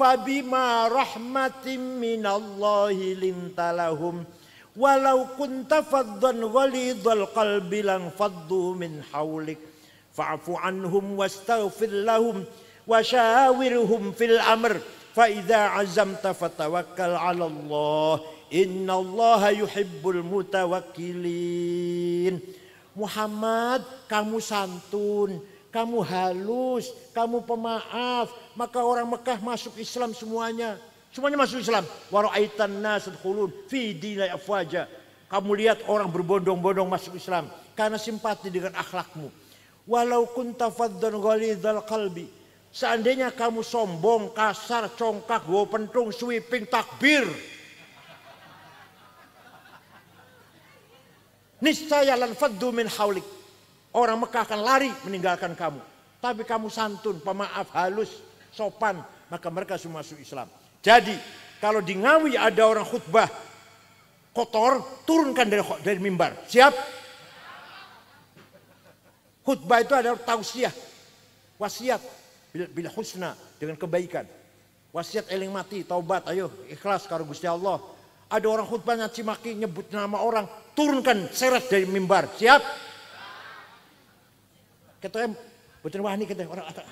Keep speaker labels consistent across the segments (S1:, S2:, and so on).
S1: فبما رحمة من الله لنت لهم ولو كنت فظا غليظ القلب لانفضوا من حولك فاعف عنهم واستغفر لهم وشاورهم في الأمر فإذا عزمت فتوكل على الله إن الله يحب المتوكلين محمد kamu santun kamu halus, kamu pemaaf, maka orang Mekah masuk Islam semuanya. Semuanya masuk Islam. Wa ra'aitan fi dinil afwaja. Kamu lihat orang berbondong-bondong masuk Islam karena simpati dengan akhlakmu. Walau kunta faddan ghalidhal qalbi. Seandainya kamu sombong, kasar, congkak, go pentung, sweeping, takbir. Niscaya lan faddu min haulik Orang Mekah akan lari meninggalkan kamu. Tapi kamu santun, pemaaf, halus, sopan. Maka mereka semua masuk Islam. Jadi kalau di Ngawi ada orang khutbah kotor, turunkan dari, dari mimbar. Siap? Khutbah itu adalah tausiah. Wasiat. Bila, bila husna dengan kebaikan. Wasiat eling mati, taubat, ayo ikhlas karo Gusti Allah. Ada orang khutbah nyaci maki nyebut nama orang, turunkan seret dari mimbar. Siap? ketua M, boten wani kita orang atas.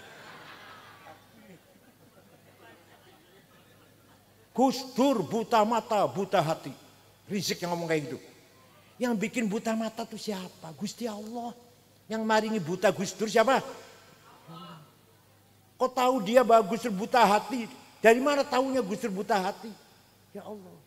S1: Gus buta mata, buta hati. Rizik yang ngomong kayak gitu. Yang bikin buta mata tuh siapa? Gusti Allah. Yang maringi buta Gus siapa? Kok tahu dia bagus Gus buta hati? Dari mana tahunya Gus buta hati? Ya Allah.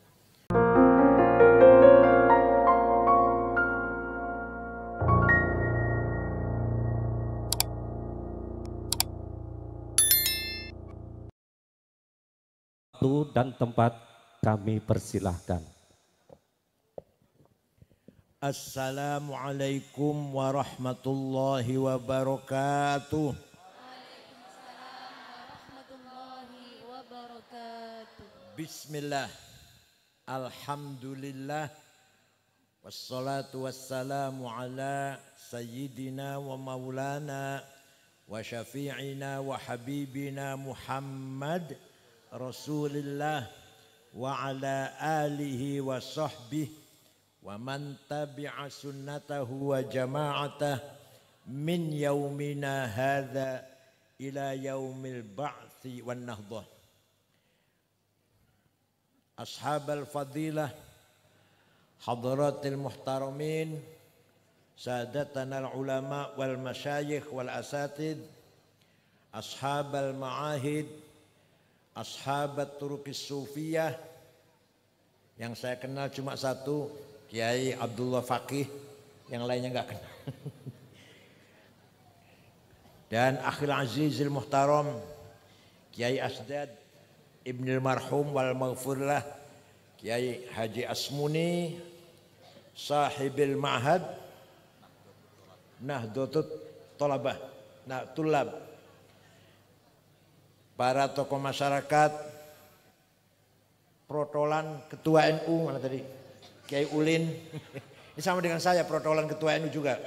S1: waktu dan tempat kami persilahkan. Assalamualaikum warahmatullahi wabarakatuh. Bismillah. Alhamdulillah. Wassalatu wassalamu ala sayyidina wa maulana wa syafi'ina wa habibina Muhammad. رسول الله وعلى آله وصحبه ومن تبع سنته وجماعته من يومنا هذا إلى يوم البعث والنهضة أصحاب الفضيلة حضرات المحترمين سادتنا العلماء والمشايخ والأساتذ أصحاب المعاهد ashabat turukis sufiyah yang saya kenal cuma satu Kiai Abdullah Fakih yang lainnya nggak kenal dan Akhil Azizil Muhtaram Kiai Asdad Ibnil Marhum wal Maghfurlah Kiai Haji Asmuni sahibil ma'had Nah Nahdotut Tolabah Nah, tulab para tokoh masyarakat, protolan ketua NU mana tadi, Kiai Ulin, ini sama dengan saya protolan ketua NU juga.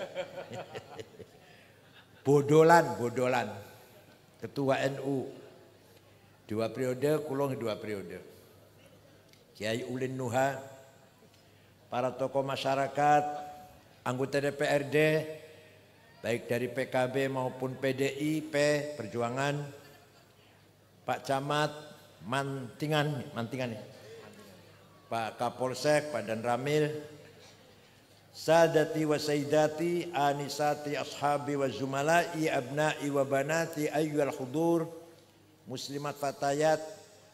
S1: bodolan, bodolan, ketua NU, dua periode, kulong dua periode. Kiai Ulin Nuha, para tokoh masyarakat, anggota DPRD, baik dari PKB maupun PDIP, Perjuangan, Pak Camat Mantingan, Mantingan ya. Pak Kapolsek, Pak Dan Ramil, Sadati wa sayyidati anisati ashabi wa zumalai abnai wa banati Ayyul Khudur, muslimat fatayat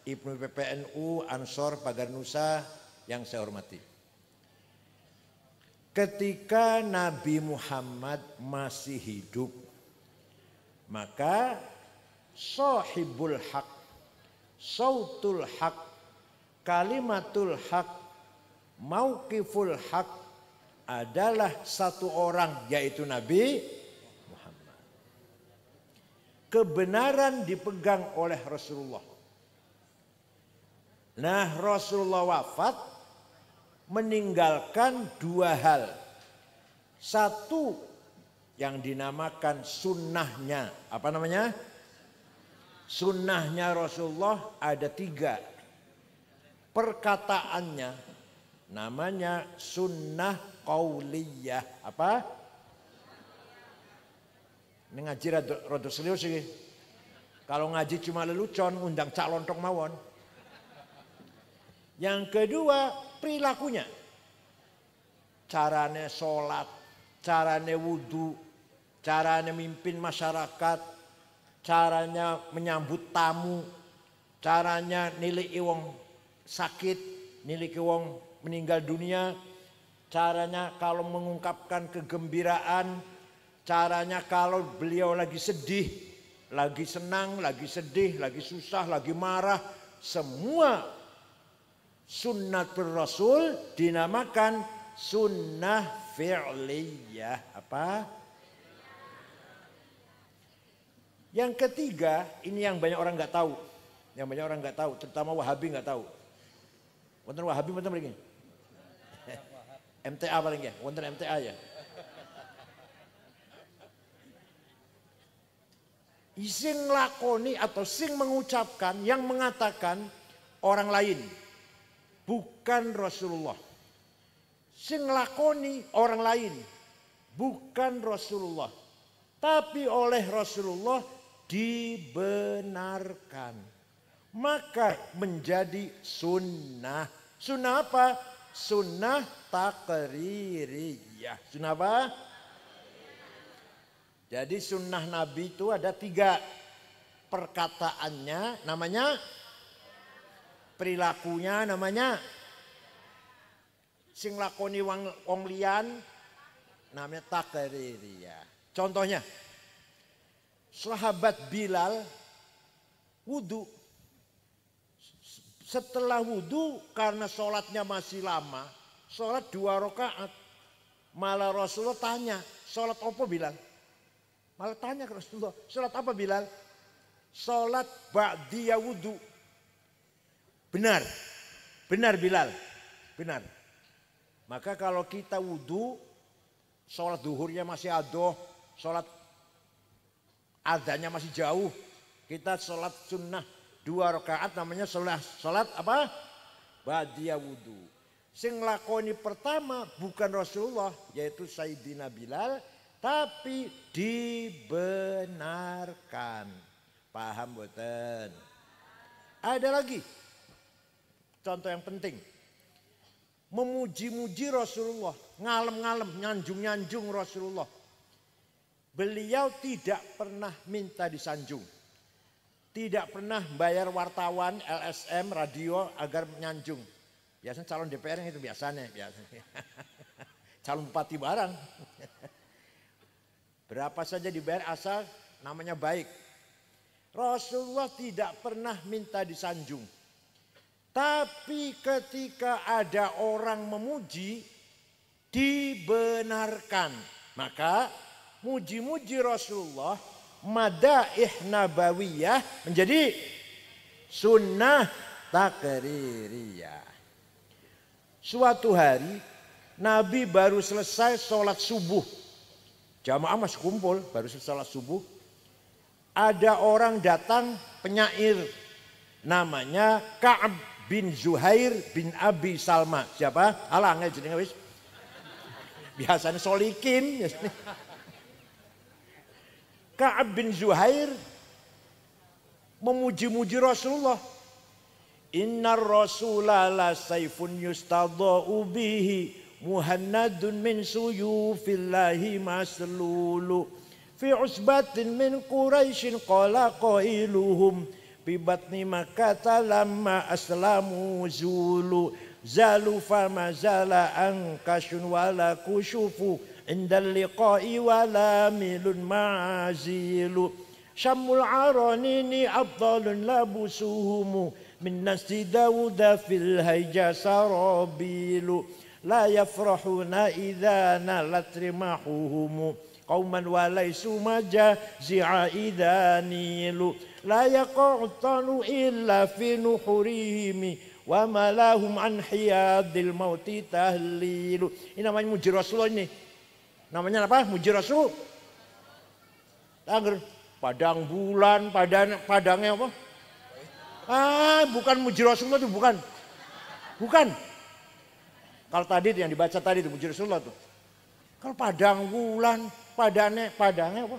S1: Ibnu PPNU Ansor Pagar Nusa yang saya hormati. Ketika Nabi Muhammad masih hidup, maka sahibul Hak, sautul Hak, kalimatul Hak, mauqiful Hak adalah satu orang yaitu Nabi Muhammad. Kebenaran dipegang oleh Rasulullah. Nah, Rasulullah wafat meninggalkan dua hal. Satu yang dinamakan sunnahnya, apa namanya? Sunnahnya Rasulullah ada tiga. Perkataannya namanya sunnah Kauliyah. Apa? Ini ngaji rada serius sih. Kalau ngaji cuma lelucon undang calon tok mawon. Yang kedua perilakunya. Caranya sholat, caranya wudhu, caranya mimpin masyarakat, caranya menyambut tamu, caranya nilai wong sakit, nilai wong meninggal dunia, caranya kalau mengungkapkan kegembiraan, caranya kalau beliau lagi sedih, lagi senang, lagi sedih, lagi susah, lagi marah, semua sunnatul Rasul dinamakan sunnah fi'liyah. Apa? Yang ketiga, ini yang banyak orang nggak tahu. Yang banyak orang nggak tahu, terutama Wahabi nggak tahu. Wonten Wahabi wonten mriki. MTA paling ya, wonten MTA ya. Sing lakoni atau sing mengucapkan yang mengatakan orang lain bukan Rasulullah. Sing lakoni orang lain bukan Rasulullah. Tapi oleh Rasulullah dibenarkan. Maka menjadi sunnah. Sunnah apa? Sunnah takririyah. Sunnah apa? Jadi sunnah Nabi itu ada tiga perkataannya namanya perilakunya namanya sing lakoni wong, lian namanya takririyah. Contohnya sahabat Bilal wudhu. Setelah wudhu karena sholatnya masih lama, sholat dua rakaat. Malah Rasulullah tanya, sholat apa Bilal? Malah tanya ke Rasulullah, sholat apa Bilal? Sholat ba'diyah wudhu. Benar, benar Bilal, benar. Maka kalau kita wudhu, sholat duhurnya masih adoh, sholat adanya masih jauh. Kita sholat sunnah dua rakaat namanya sholat, sholat apa? Badia wudhu. Sing lakoni pertama bukan Rasulullah yaitu Sayyidina Bilal tapi dibenarkan. Paham boten? Ada lagi contoh yang penting. Memuji-muji Rasulullah, ngalem-ngalem, nyanjung-nyanjung Rasulullah. Beliau tidak pernah minta disanjung. Tidak pernah bayar wartawan, LSM, radio agar menyanjung. Biasanya calon DPR itu biasanya. biasanya. calon bupati barang. Berapa saja dibayar asal namanya baik. Rasulullah tidak pernah minta disanjung. Tapi ketika ada orang memuji, dibenarkan. Maka muji-muji Rasulullah madaih nabawiyah menjadi sunnah takririyah. Suatu hari Nabi baru selesai sholat subuh. Jamaah masih kumpul baru selesai sholat subuh. Ada orang datang penyair namanya Ka'ab bin Zuhair bin Abi Salma. Siapa? Alah ya, jadi wis. Biasanya solikin. Ya, Ka'ab bin Zuhair memuji-muji Rasulullah. Inna rasulallah saifun yustadha'u bihi muhannadun min suyufillahi maslulu. Fi usbatin min quraishin qala qailuhum bi batni makata lama aslamu zulu zalu fama zala wala kushufu عند اللقاء ولا ميل معازيل شم العرنين أفضل لبسهم من نسل داود في الهيج سرابيل لا يفرحون إذا نالت رماحهم قوما وليسوا مجازع إذا نيل لا يقع الطن إلا في نحورهم وما لهم عن حياد الموت تهليل إنما مجرى Rasulullah namanya apa? Muji Rasul. padang bulan, padang padangnya apa? Ah, bukan muji Rasulullah itu bukan. Bukan. Kalau tadi yang dibaca tadi itu muji Rasulullah tuh. Kalau padang bulan, padane, padangnya apa?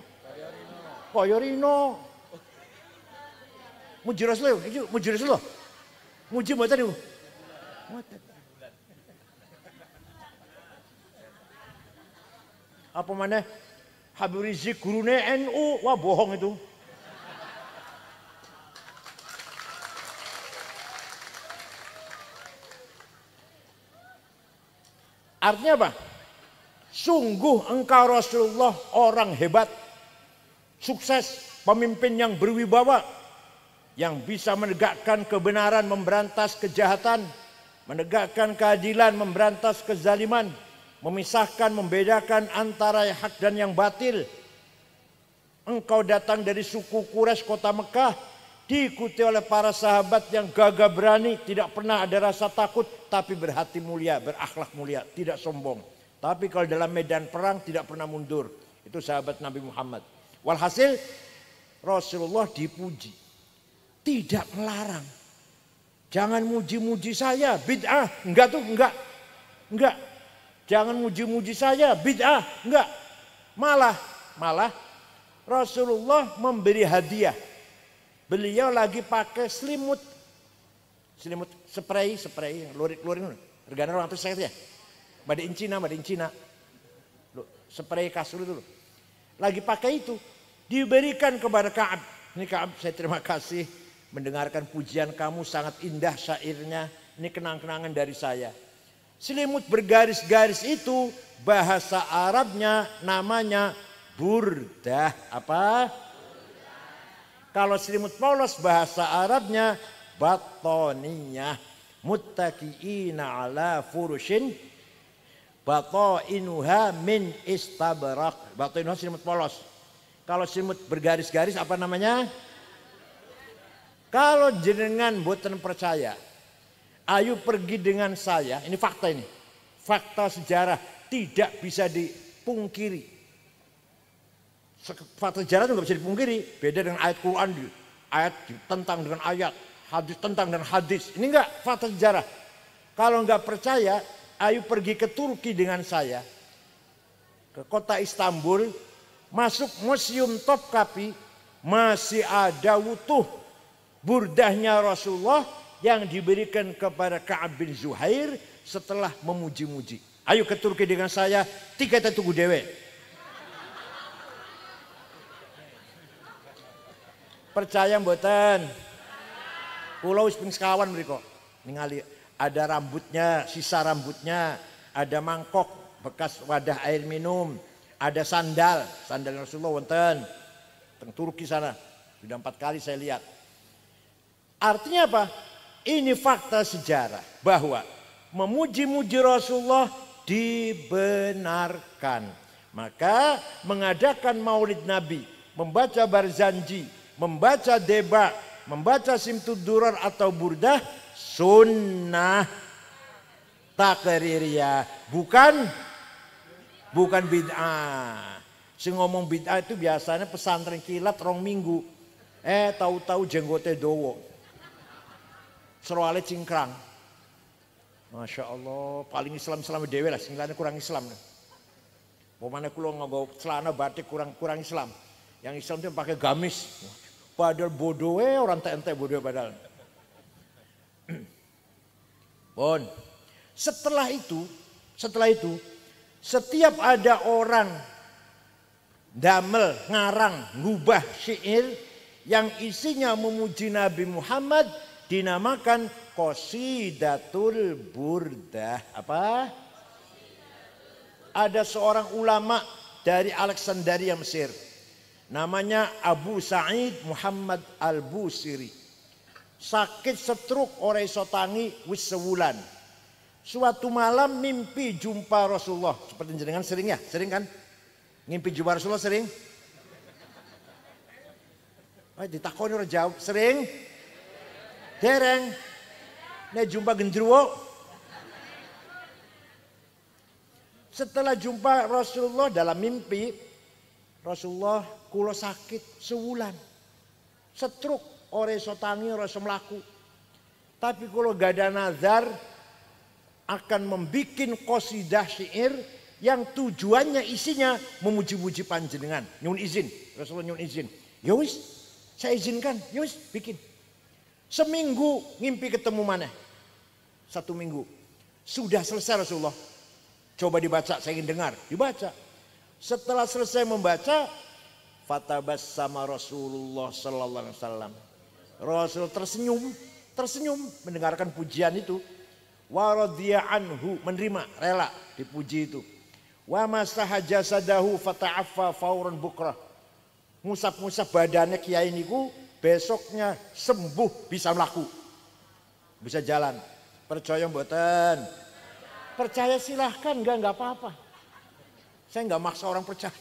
S1: Koyorino. Muji Rasulullah, muji Rasulullah. Muji mata tadi. tadi. apa mana Habib Rizik gurune NU wah bohong itu Artinya apa? Sungguh engkau Rasulullah orang hebat, sukses, pemimpin yang berwibawa, yang bisa menegakkan kebenaran, memberantas kejahatan, menegakkan keadilan, memberantas kezaliman, memisahkan, membedakan antara yang hak dan yang batil. Engkau datang dari suku Kures kota Mekah, diikuti oleh para sahabat yang gagah berani, tidak pernah ada rasa takut, tapi berhati mulia, berakhlak mulia, tidak sombong. Tapi kalau dalam medan perang tidak pernah mundur. Itu sahabat Nabi Muhammad. Walhasil Rasulullah dipuji. Tidak melarang. Jangan muji-muji saya, bid'ah. Enggak tuh, enggak. Enggak, Jangan muji-muji saya, bid'ah, enggak. Malah, malah Rasulullah memberi hadiah. Beliau lagi pakai selimut selimut spray spray lurik lurik regana orang itu saya ya badai Cina badai Cina spray kasur dulu lagi pakai itu diberikan kepada Kaab ini Kaab saya terima kasih mendengarkan pujian kamu sangat indah syairnya ini kenang-kenangan dari saya Selimut bergaris-garis itu bahasa Arabnya namanya burdah. Apa? Kalau selimut polos bahasa Arabnya batoniyah. Muttaqiina ala furushin batainuha min istabarak Batainuha selimut polos. Kalau selimut bergaris-garis apa namanya? Kalau jenengan buatan percaya, Ayu pergi dengan saya, ini fakta ini. Fakta sejarah tidak bisa dipungkiri. Fakta sejarah itu nggak bisa dipungkiri. Beda dengan ayat Quran, ayat tentang dengan ayat, hadis tentang dan hadis. Ini enggak fakta sejarah. Kalau nggak percaya, Ayu pergi ke Turki dengan saya, ke kota Istanbul, masuk museum Topkapi, masih ada wutuh burdahnya Rasulullah yang diberikan kepada Ka'ab bin Zuhair setelah memuji-muji. Ayo ke Turki dengan saya, tiga tunggu dewe. Percaya mboten? Pulau wis sekawan mriko. Ningali ada rambutnya, sisa rambutnya, ada mangkok bekas wadah air minum, ada sandal, sandal Rasulullah wonten. Teng Turki sana. Sudah empat kali saya lihat. Artinya apa? Ini fakta sejarah bahwa memuji-muji Rasulullah dibenarkan. Maka mengadakan maulid Nabi, membaca barzanji, membaca debak, membaca simtud atau burdah sunnah takririyah bukan bukan bid'ah. Si ngomong bid'ah itu biasanya pesantren kilat rong minggu. Eh tahu-tahu jenggote dowo seruale cingkrang. Masya Allah, paling islam selama dewe lah, singkane kurang Islam. Pemana kulo nggo celana batik kurang kurang Islam. Yang Islam itu pakai gamis. Padahal bodoh eh orang tente bodoh padahal. Bon. Setelah itu, setelah itu setiap ada orang damel, ngarang, ngubah syair yang isinya memuji Nabi Muhammad, dinamakan Qasidatul Burdah. Apa? Ada seorang ulama dari Alexandria Mesir. Namanya Abu Sa'id Muhammad Al-Busiri. Sakit setruk oleh sotangi wis sewulan. Suatu malam mimpi jumpa Rasulullah. Seperti jenengan sering ya? Sering kan? Mimpi jumpa Rasulullah sering? Oh, ditakoni orang jawab. Sering? Dereng. Nek jumpa gendruwo. Setelah jumpa Rasulullah dalam mimpi, Rasulullah kulo sakit sebulan, Setruk ore sotangi ora melaku. Tapi kulo gada nazar akan membikin kosidah syair yang tujuannya isinya memuji-muji panjenengan. Nyun izin, Rasulullah nyun izin. Yowis, ya saya izinkan, yowis ya bikin. Seminggu ngimpi ketemu mana? Satu minggu. Sudah selesai Rasulullah. Coba dibaca, saya ingin dengar. Dibaca. Setelah selesai membaca, fatabas sama Rasulullah Sallallahu Alaihi Wasallam. Rasul tersenyum, tersenyum mendengarkan pujian itu. Waradiyah anhu menerima, rela dipuji itu. Wa masaha jasadahu fata'affa fauran bukrah. Musab-musab badannya kiai niku besoknya sembuh bisa melaku bisa jalan percaya mboten percaya silahkan enggak enggak apa-apa saya enggak maksa orang percaya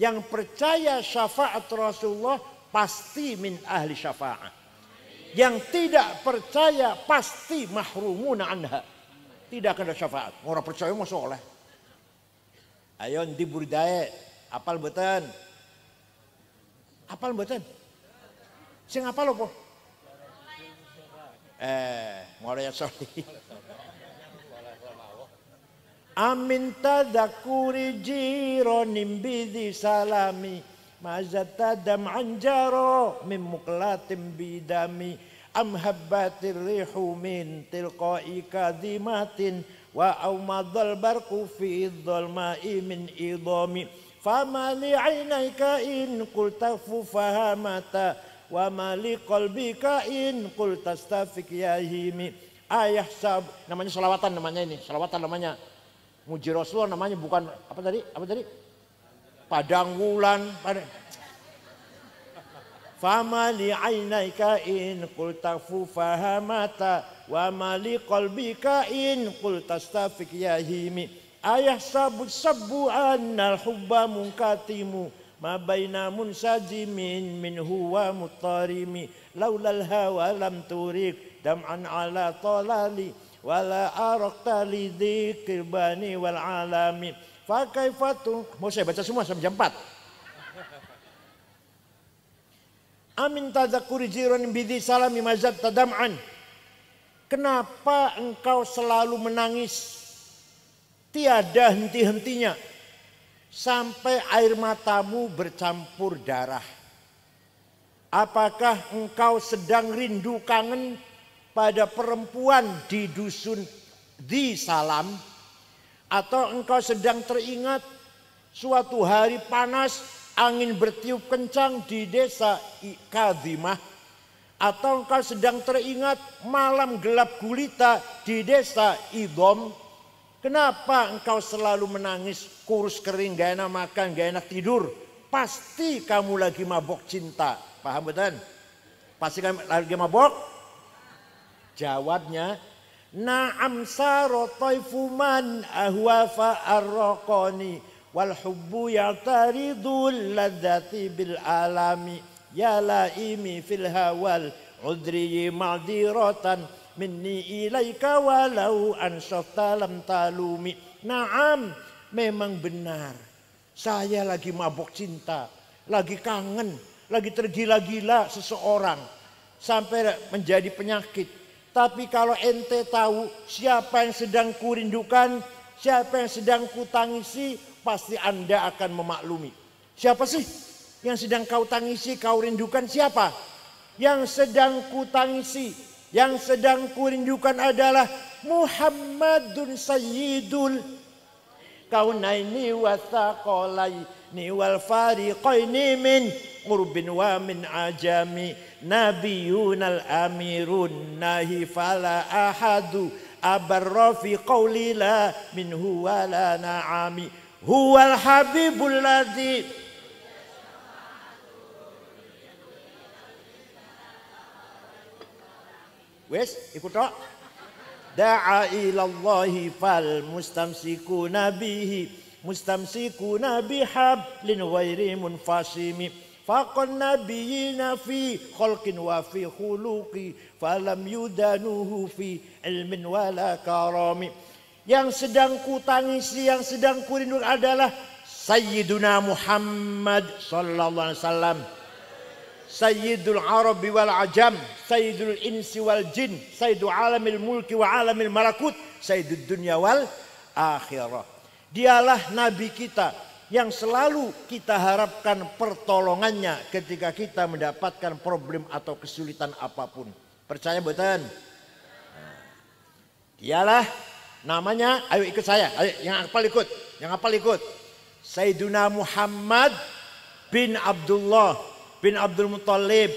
S1: yang percaya syafaat Rasulullah pasti min ahli syafaat yang tidak percaya pasti mahrumuna anha tidak akan ada syafaat orang percaya mau soleh ayo di burdaya apal buatan apal buatan Sing apa lo Po? Eh, ngorek soli. Amin tadakuri jiro nimbidi salami Mazata dam anjaro mimuklatim bidami Am habbatir rihu min tilqai kadimatin Wa awmadal barku fi idhalmai min idhami Fama li'ainaika in kultafu fahamata wa mali qalbika in qul tastafik ya ayah sab namanya selawatan namanya ini selawatan namanya muji Rasulullah namanya bukan apa tadi apa tadi padang wulan padang Fama li ainaika in qul fahamata wa mali qalbika in kultastafik yahimi ayah sabu sabu annal hubba munkatimu ma baina munsajimin min huwa muttarimi laulal hawa lam turik dam'an ala talali wala arakta li dhikribani wal alami fa kaifatu mau saya baca semua sampai jam 4 Amin tazakuri jiran bidhi salami mazat tadam'an Kenapa engkau selalu menangis Tiada henti-hentinya sampai air matamu bercampur darah. Apakah engkau sedang rindu kangen pada perempuan di dusun di salam? Atau engkau sedang teringat suatu hari panas angin bertiup kencang di desa Kadimah? Atau engkau sedang teringat malam gelap gulita di desa Idom? Kenapa engkau selalu menangis, kurus kering, gak enak makan, gak enak tidur? Pasti kamu lagi mabok cinta. Paham betul? Pasti kamu lagi mabok? Jawabnya, Naam saro taifuman ahwa fa'arraqani wal hubbu ya'taridu ladzati bil alami ya laimi fil hawal udriyi ma'diratan minni ilaika walau ansofta lam talumi. Naam, memang benar. Saya lagi mabuk cinta, lagi kangen, lagi tergila-gila seseorang sampai menjadi penyakit. Tapi kalau ente tahu siapa yang sedang kurindukan, siapa yang sedang kutangisi, pasti Anda akan memaklumi. Siapa sih yang sedang kau tangisi, kau rindukan siapa? Yang sedang kutangisi, yang sedang kurindukan adalah Muhammadun Sayyidul Kaunaini wa Thaqalaini wal fariqaini min qurbin wa min ajami al amirun nahi fala ahadu Abarra fi qawli la minhu huwa la na'ami Huwal habibul ladhi Wes, ikut tok. Da'a ilallahi fal mustamsiku mustamsikuna bihi mustamsikuna lin ghairi munfasimi faqan nabiyina fi khalqin wa fi khuluki. falam yudanuhu fi ilmin wala karami yang sedang ku tangisi yang sedang ku rindu adalah Sayyiduna Muhammad sallallahu alaihi wasallam Sayyidul Arabi wal Ajam, Sayyidul Insi wal Jin, Sayyidul Alamil Mulki wa Alamil Malakut, Sayyidul Dunya wal Akhirah. Dialah Nabi kita yang selalu kita harapkan pertolongannya ketika kita mendapatkan problem atau kesulitan apapun. Percaya buatan? Nah, dialah namanya, ayo ikut saya, ayo yang apa ikut, yang apa ikut. Sayyiduna Muhammad bin Abdullah bin Abdul Muttalib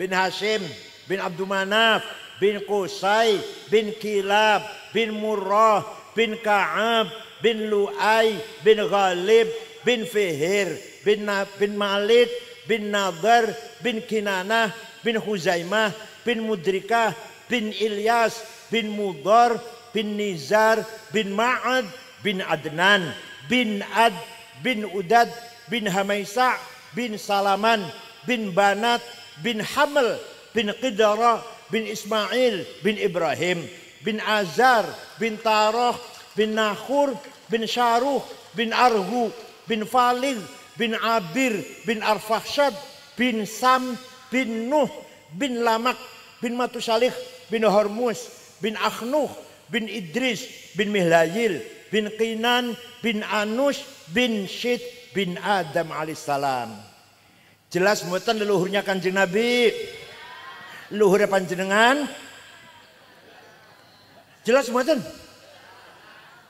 S1: bin Hashim bin Abdul Manaf bin Qusay bin Kilab bin Murrah bin Ka'ab bin Lu'ay bin Ghalib bin Fihir bin, Na, bin Malik bin Nadar bin Kinanah bin Huzaimah bin Mudrikah bin Ilyas bin Mudar bin Nizar bin Ma'ad bin Adnan bin Ad bin Udad bin Hamaisa' bin Salaman bin Banat bin Hamel bin Qidara bin Ismail bin Ibrahim bin Azar bin Taroh bin Nahur bin Syaruh bin Arhu bin Falil bin Abir bin Arfahsyad bin Sam bin Nuh bin Lamak bin Matusalih bin Hormuz bin Akhnuh bin Idris bin Mihlayil bin Qinan bin Anus bin Syed bin Adam alaihissalam. Jelas muatan leluhurnya kanjeng Nabi. leluhurnya panjenengan. Jelas muatan.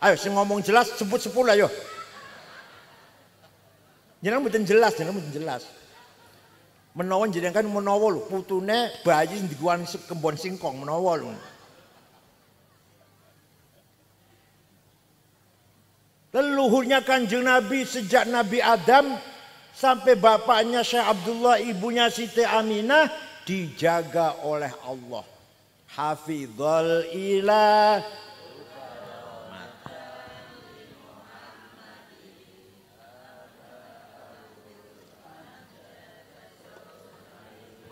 S1: Ayo sing ngomong jelas sebut sepuluh ayo. Jangan muatan jelas, jangan mboten jelas. Menawan jenengan kan menawa lho putune bayi diguan kembon singkong menawa Leluhurnya kanjeng Nabi sejak Nabi Adam sampai bapaknya Syekh Abdullah, ibunya Siti Aminah dijaga oleh Allah. Hafizul ilah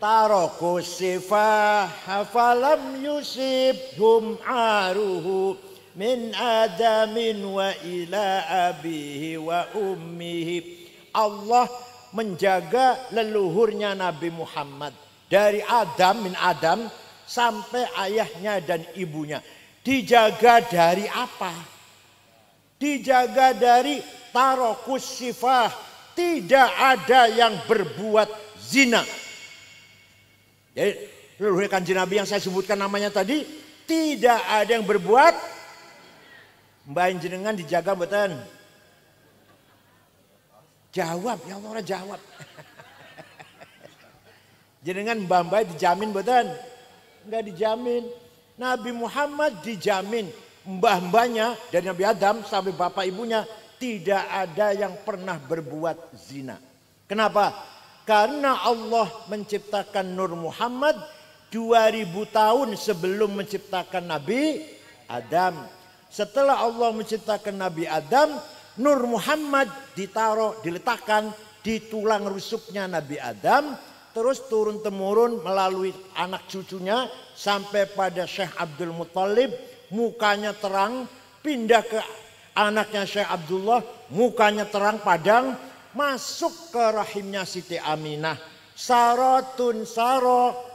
S1: Taroku sifah hafalam yusib hum aruhu من آدم وإلى أبيه وأمه Allah menjaga leluhurnya Nabi Muhammad dari Adam min Adam sampai ayahnya dan ibunya dijaga dari apa dijaga dari tarokus sifah tidak ada yang berbuat zina jadi leluhur kanji Nabi yang saya sebutkan namanya tadi tidak ada yang berbuat Mbak jenengan dijaga mboten? Jawab, ya Allah jawab. jenengan mbak mbak dijamin mboten? Enggak dijamin. Nabi Muhammad dijamin mbah-mbahnya dari Nabi Adam sampai bapak ibunya tidak ada yang pernah berbuat zina. Kenapa? Karena Allah menciptakan Nur Muhammad 2000 tahun sebelum menciptakan Nabi Adam setelah Allah menciptakan Nabi Adam, Nur Muhammad ditaruh, diletakkan di tulang rusuknya Nabi Adam. Terus turun temurun melalui anak cucunya sampai pada Syekh Abdul Muthalib. Mukanya terang, pindah ke anaknya Syekh Abdullah. Mukanya terang padang, masuk ke rahimnya Siti Aminah. Sarotun saro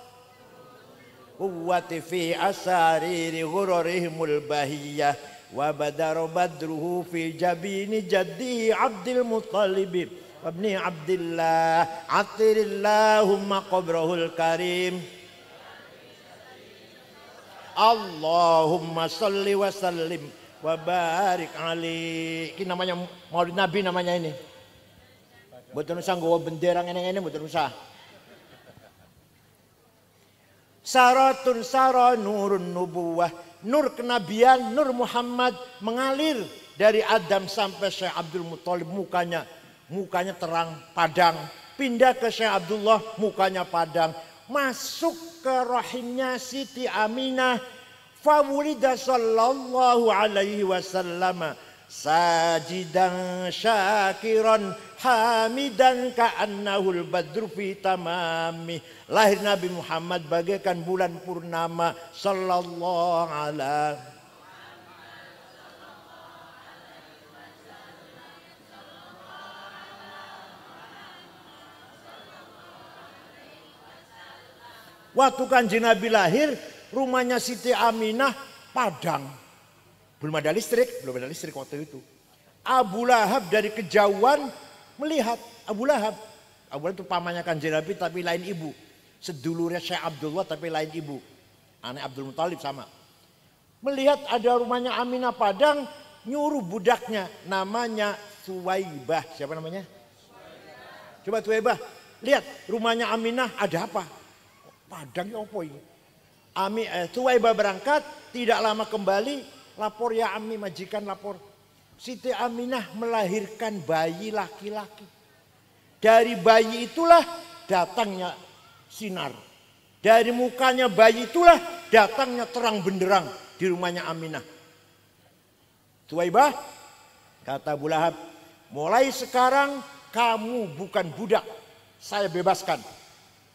S1: quwwati fi asariri ghururihim albahiyyah wa badaru badruhu fi jabini jaddi abdil muttalib wabni abdillah atirillahumma qabrahul karim Allahumma salli wa sallim wa barik ali ini namanya maulid nabi namanya ini betul nusa gua bendera ini ini betul nusa Saratun sara nurun nubuwah. Nur kenabian, nur Muhammad mengalir dari Adam sampai Syekh Abdul Muthalib mukanya mukanya terang padang. Pindah ke Syekh Abdullah mukanya padang. Masuk ke rahimnya Siti Aminah. Fawulida sallallahu alaihi wasallam. Sajidang syakiron hamidan ka'annahul badru fi tamami lahir Nabi Muhammad bagaikan bulan purnama sallallahu ala Waktu kanji Nabi lahir, rumahnya Siti Aminah padang. Belum ada listrik, belum ada listrik waktu itu. Abu Lahab dari kejauhan melihat Abu Lahab. Abu Lahab itu pamannya kanjeng Nabi tapi lain ibu. Sedulurnya Syekh Abdullah tapi lain ibu. Anak Abdul Muthalib sama. Melihat ada rumahnya Aminah Padang nyuruh budaknya namanya Suwaibah. Siapa namanya? Coba Suwaibah. Lihat rumahnya Aminah ada apa? Padang ya apa ini? Ami, eh, Suwaibah berangkat, tidak lama kembali Lapor ya Ami, majikan lapor. Siti Aminah melahirkan bayi laki-laki. Dari bayi itulah datangnya sinar. Dari mukanya bayi itulah datangnya terang benderang di rumahnya Aminah. Tuaibah, kata Bulahab, mulai sekarang kamu bukan budak. Saya bebaskan.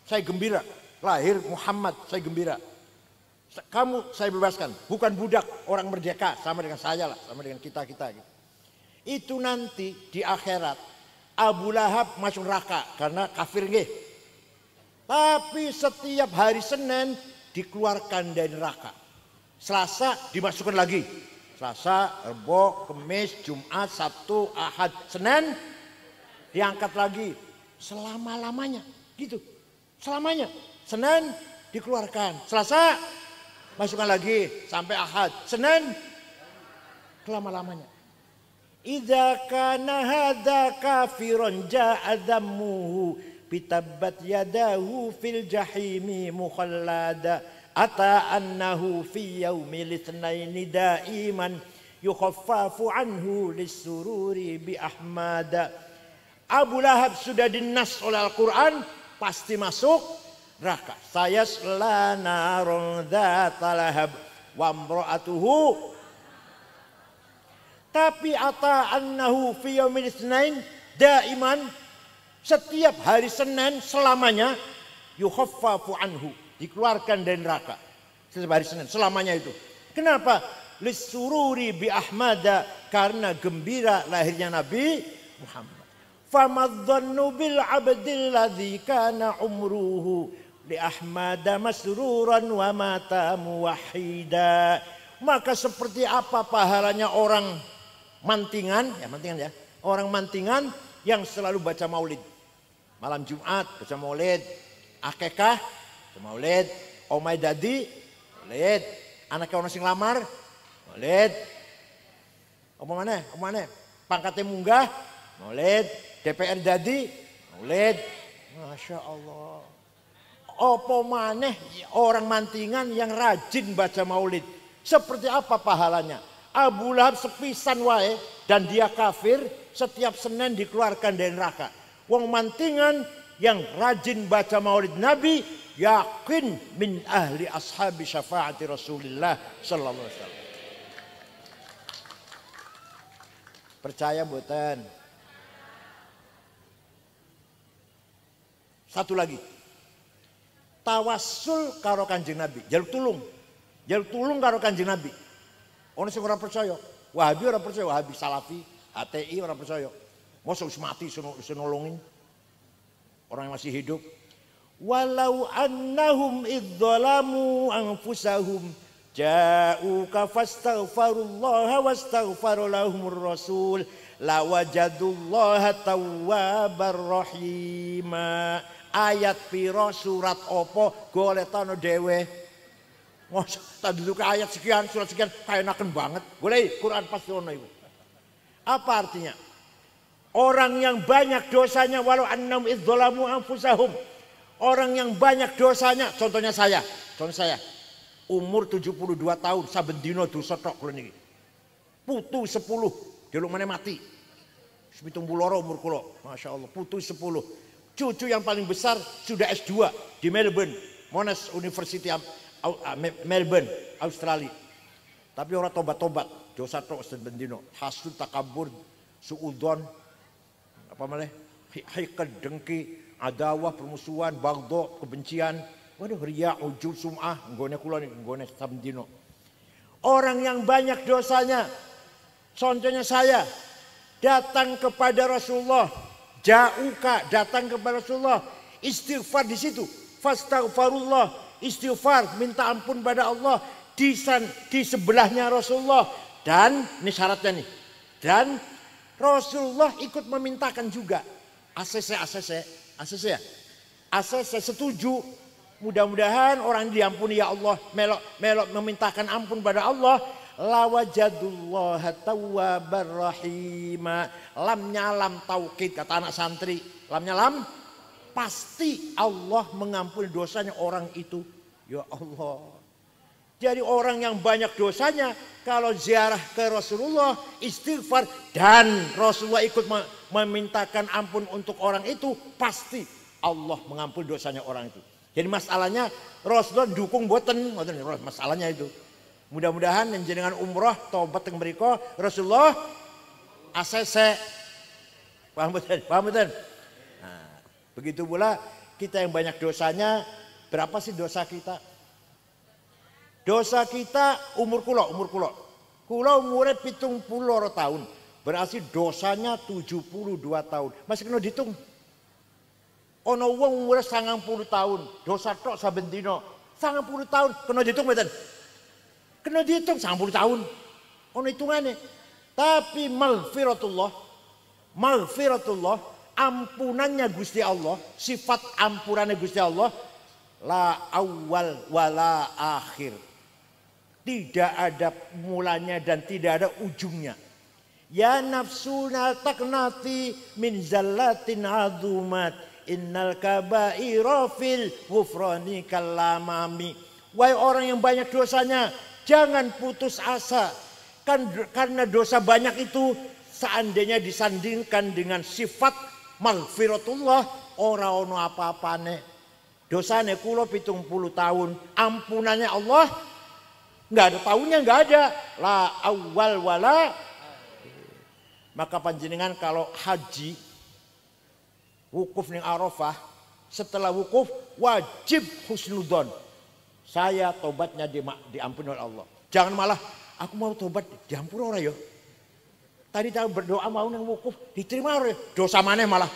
S1: Saya gembira. Lahir Muhammad, saya gembira. Kamu saya bebaskan, bukan budak orang merdeka sama dengan saya lah, sama dengan kita kita. Gitu. Itu nanti di akhirat Abu Lahab masuk neraka karena kafir nggih. Tapi setiap hari Senin dikeluarkan dari neraka. Selasa dimasukkan lagi. Selasa, Rebo, Kemis, Jumat, Sabtu, Ahad, Senin diangkat lagi selama-lamanya. Gitu. Selamanya. Senin dikeluarkan. Selasa Masukkan lagi sampai Ahad. Senin kelama-lamanya. Idza kana hadza kafiron ja'a dhammuhu bitabbat yadahu fil jahimi mukhallada ata annahu fi yaumil nida daiman yukhaffafu anhu lisururi bi ahmada Abu Lahab sudah dinas oleh Al-Quran pasti masuk neraka. saya narun dzatalahab wa tapi ata annahu fi yaumil isnain daiman setiap hari Senin selamanya yukhaffafu anhu dikeluarkan dari neraka setiap hari Senin selamanya itu. Kenapa? Lisururi bi Ahmada karena gembira lahirnya Nabi Muhammad. Famadzannu bil kana umruhu li Ahmad masruran wa mata Maka seperti apa pahalanya orang mantingan, ya mantingan ya. Orang mantingan yang selalu baca maulid. Malam Jumat baca maulid, akekah baca maulid, omai dadi maulid, anaknya orang sing lamar maulid. Omongane, mana pangkatnya munggah maulid, DPR dadi maulid. Masya Allah. Apa maneh orang mantingan yang rajin baca maulid. Seperti apa pahalanya? Abu Lahab sepisan wae dan dia kafir setiap Senin dikeluarkan dari neraka. Wong mantingan yang rajin baca maulid Nabi yakin min ahli ashabi syafaati Rasulullah sallallahu alaihi wasallam. Percaya buatan. Satu lagi, tawasul karo kanjeng Nabi, jaluk tulung. Jaluk tulung karo kanjeng Nabi. Ono sing ora percaya, Wahabi ora percaya, Wahabi Salafi, ATI ora percaya. Mosok mati senolongin orang yang masih hidup. Walau annahum idzalamu anfusahum ja'uka fastaghfirullaha wastaghfara lahumur rasul lawajadullaha tawwabar rahimah ayat piro surat opo golek tano dewe masa tadi duduk ayat sekian surat sekian enakan banget boleh Quran pasti ono ibu apa artinya orang yang banyak dosanya walau annam idzolamu anfusahum orang yang banyak dosanya contohnya saya contoh saya umur 72 tahun saben dino dosa tok kula niki putu 10 delok mana mati Sepitung buloro umur kula masya Allah, putu sepuluh. Cucu yang paling besar sudah S2 di Melbourne, Monash University ah, Melbourne, Australia. Tapi orang tobat-tobat, dosa tok sebendino, hasud takabur, suudon, apa mana? Hikat dengki, adawah permusuhan, bagdo, kebencian, waduh ria, ujub, sum'ah, nggone kulon nih, nggone sabendino. Orang yang banyak dosanya, contohnya saya, datang kepada Rasulullah Ja'uka datang kepada Rasulullah. Istighfar di situ. Fastaghfarullah. Istighfar minta ampun pada Allah. Di, san, di sebelahnya Rasulullah. Dan ini syaratnya nih. Dan Rasulullah ikut memintakan juga. ACC, ACC, ACC ya. ACC setuju. Mudah-mudahan orang diampuni ya Allah. Melok, melok memintakan ampun pada Allah lawajadullah tawwabar rahima lamnya lam taukid kata anak santri lamnya lam pasti Allah mengampuni dosanya orang itu ya Allah jadi orang yang banyak dosanya kalau ziarah ke Rasulullah istighfar dan Rasulullah ikut memintakan ampun untuk orang itu pasti Allah mengampuni dosanya orang itu. Jadi masalahnya Rasulullah dukung boten, masalahnya itu. Mudah-mudahan yang jenengan umroh tobat yang mereka Rasulullah ACC. Paham betul? Paham betul? Nah, begitu pula kita yang banyak dosanya, berapa sih dosa kita? Dosa kita umur kulo, umur kulo. Kulo umurnya pitung puluh tahun. Berarti dosanya 72 tahun. Masih kena ditung. Ono wong umurnya sangat puluh tahun. Dosa tok sabentino. sangat puluh tahun. Kena ditung betul? Kena dihitung 10 tahun. Ono hitungannya. Tapi maghfiratullah, maghfiratullah, ampunannya Gusti Allah, sifat ampunannya Gusti Allah, la awal wala akhir. Tidak ada mulanya dan tidak ada ujungnya. Ya nafsuna taknati min zallatin azumat. Innal kabaira fil wufrani kalamami. Wahai orang yang banyak dosanya, Jangan putus asa. Kan, karena dosa banyak itu seandainya disandingkan dengan sifat maghfiratullah ora ono apa-apane. Dosane pitung puluh tahun, ampunannya Allah nggak ada tahunnya nggak ada. La awal wala maka panjenengan kalau haji wukuf ning Arafah, setelah wukuf wajib husnudon saya tobatnya di, diampuni oleh Allah. Jangan malah aku mau tobat diampuni orang ya. Tadi tahu berdoa mau nang wukuf diterima orang ya. Dosa mana malah.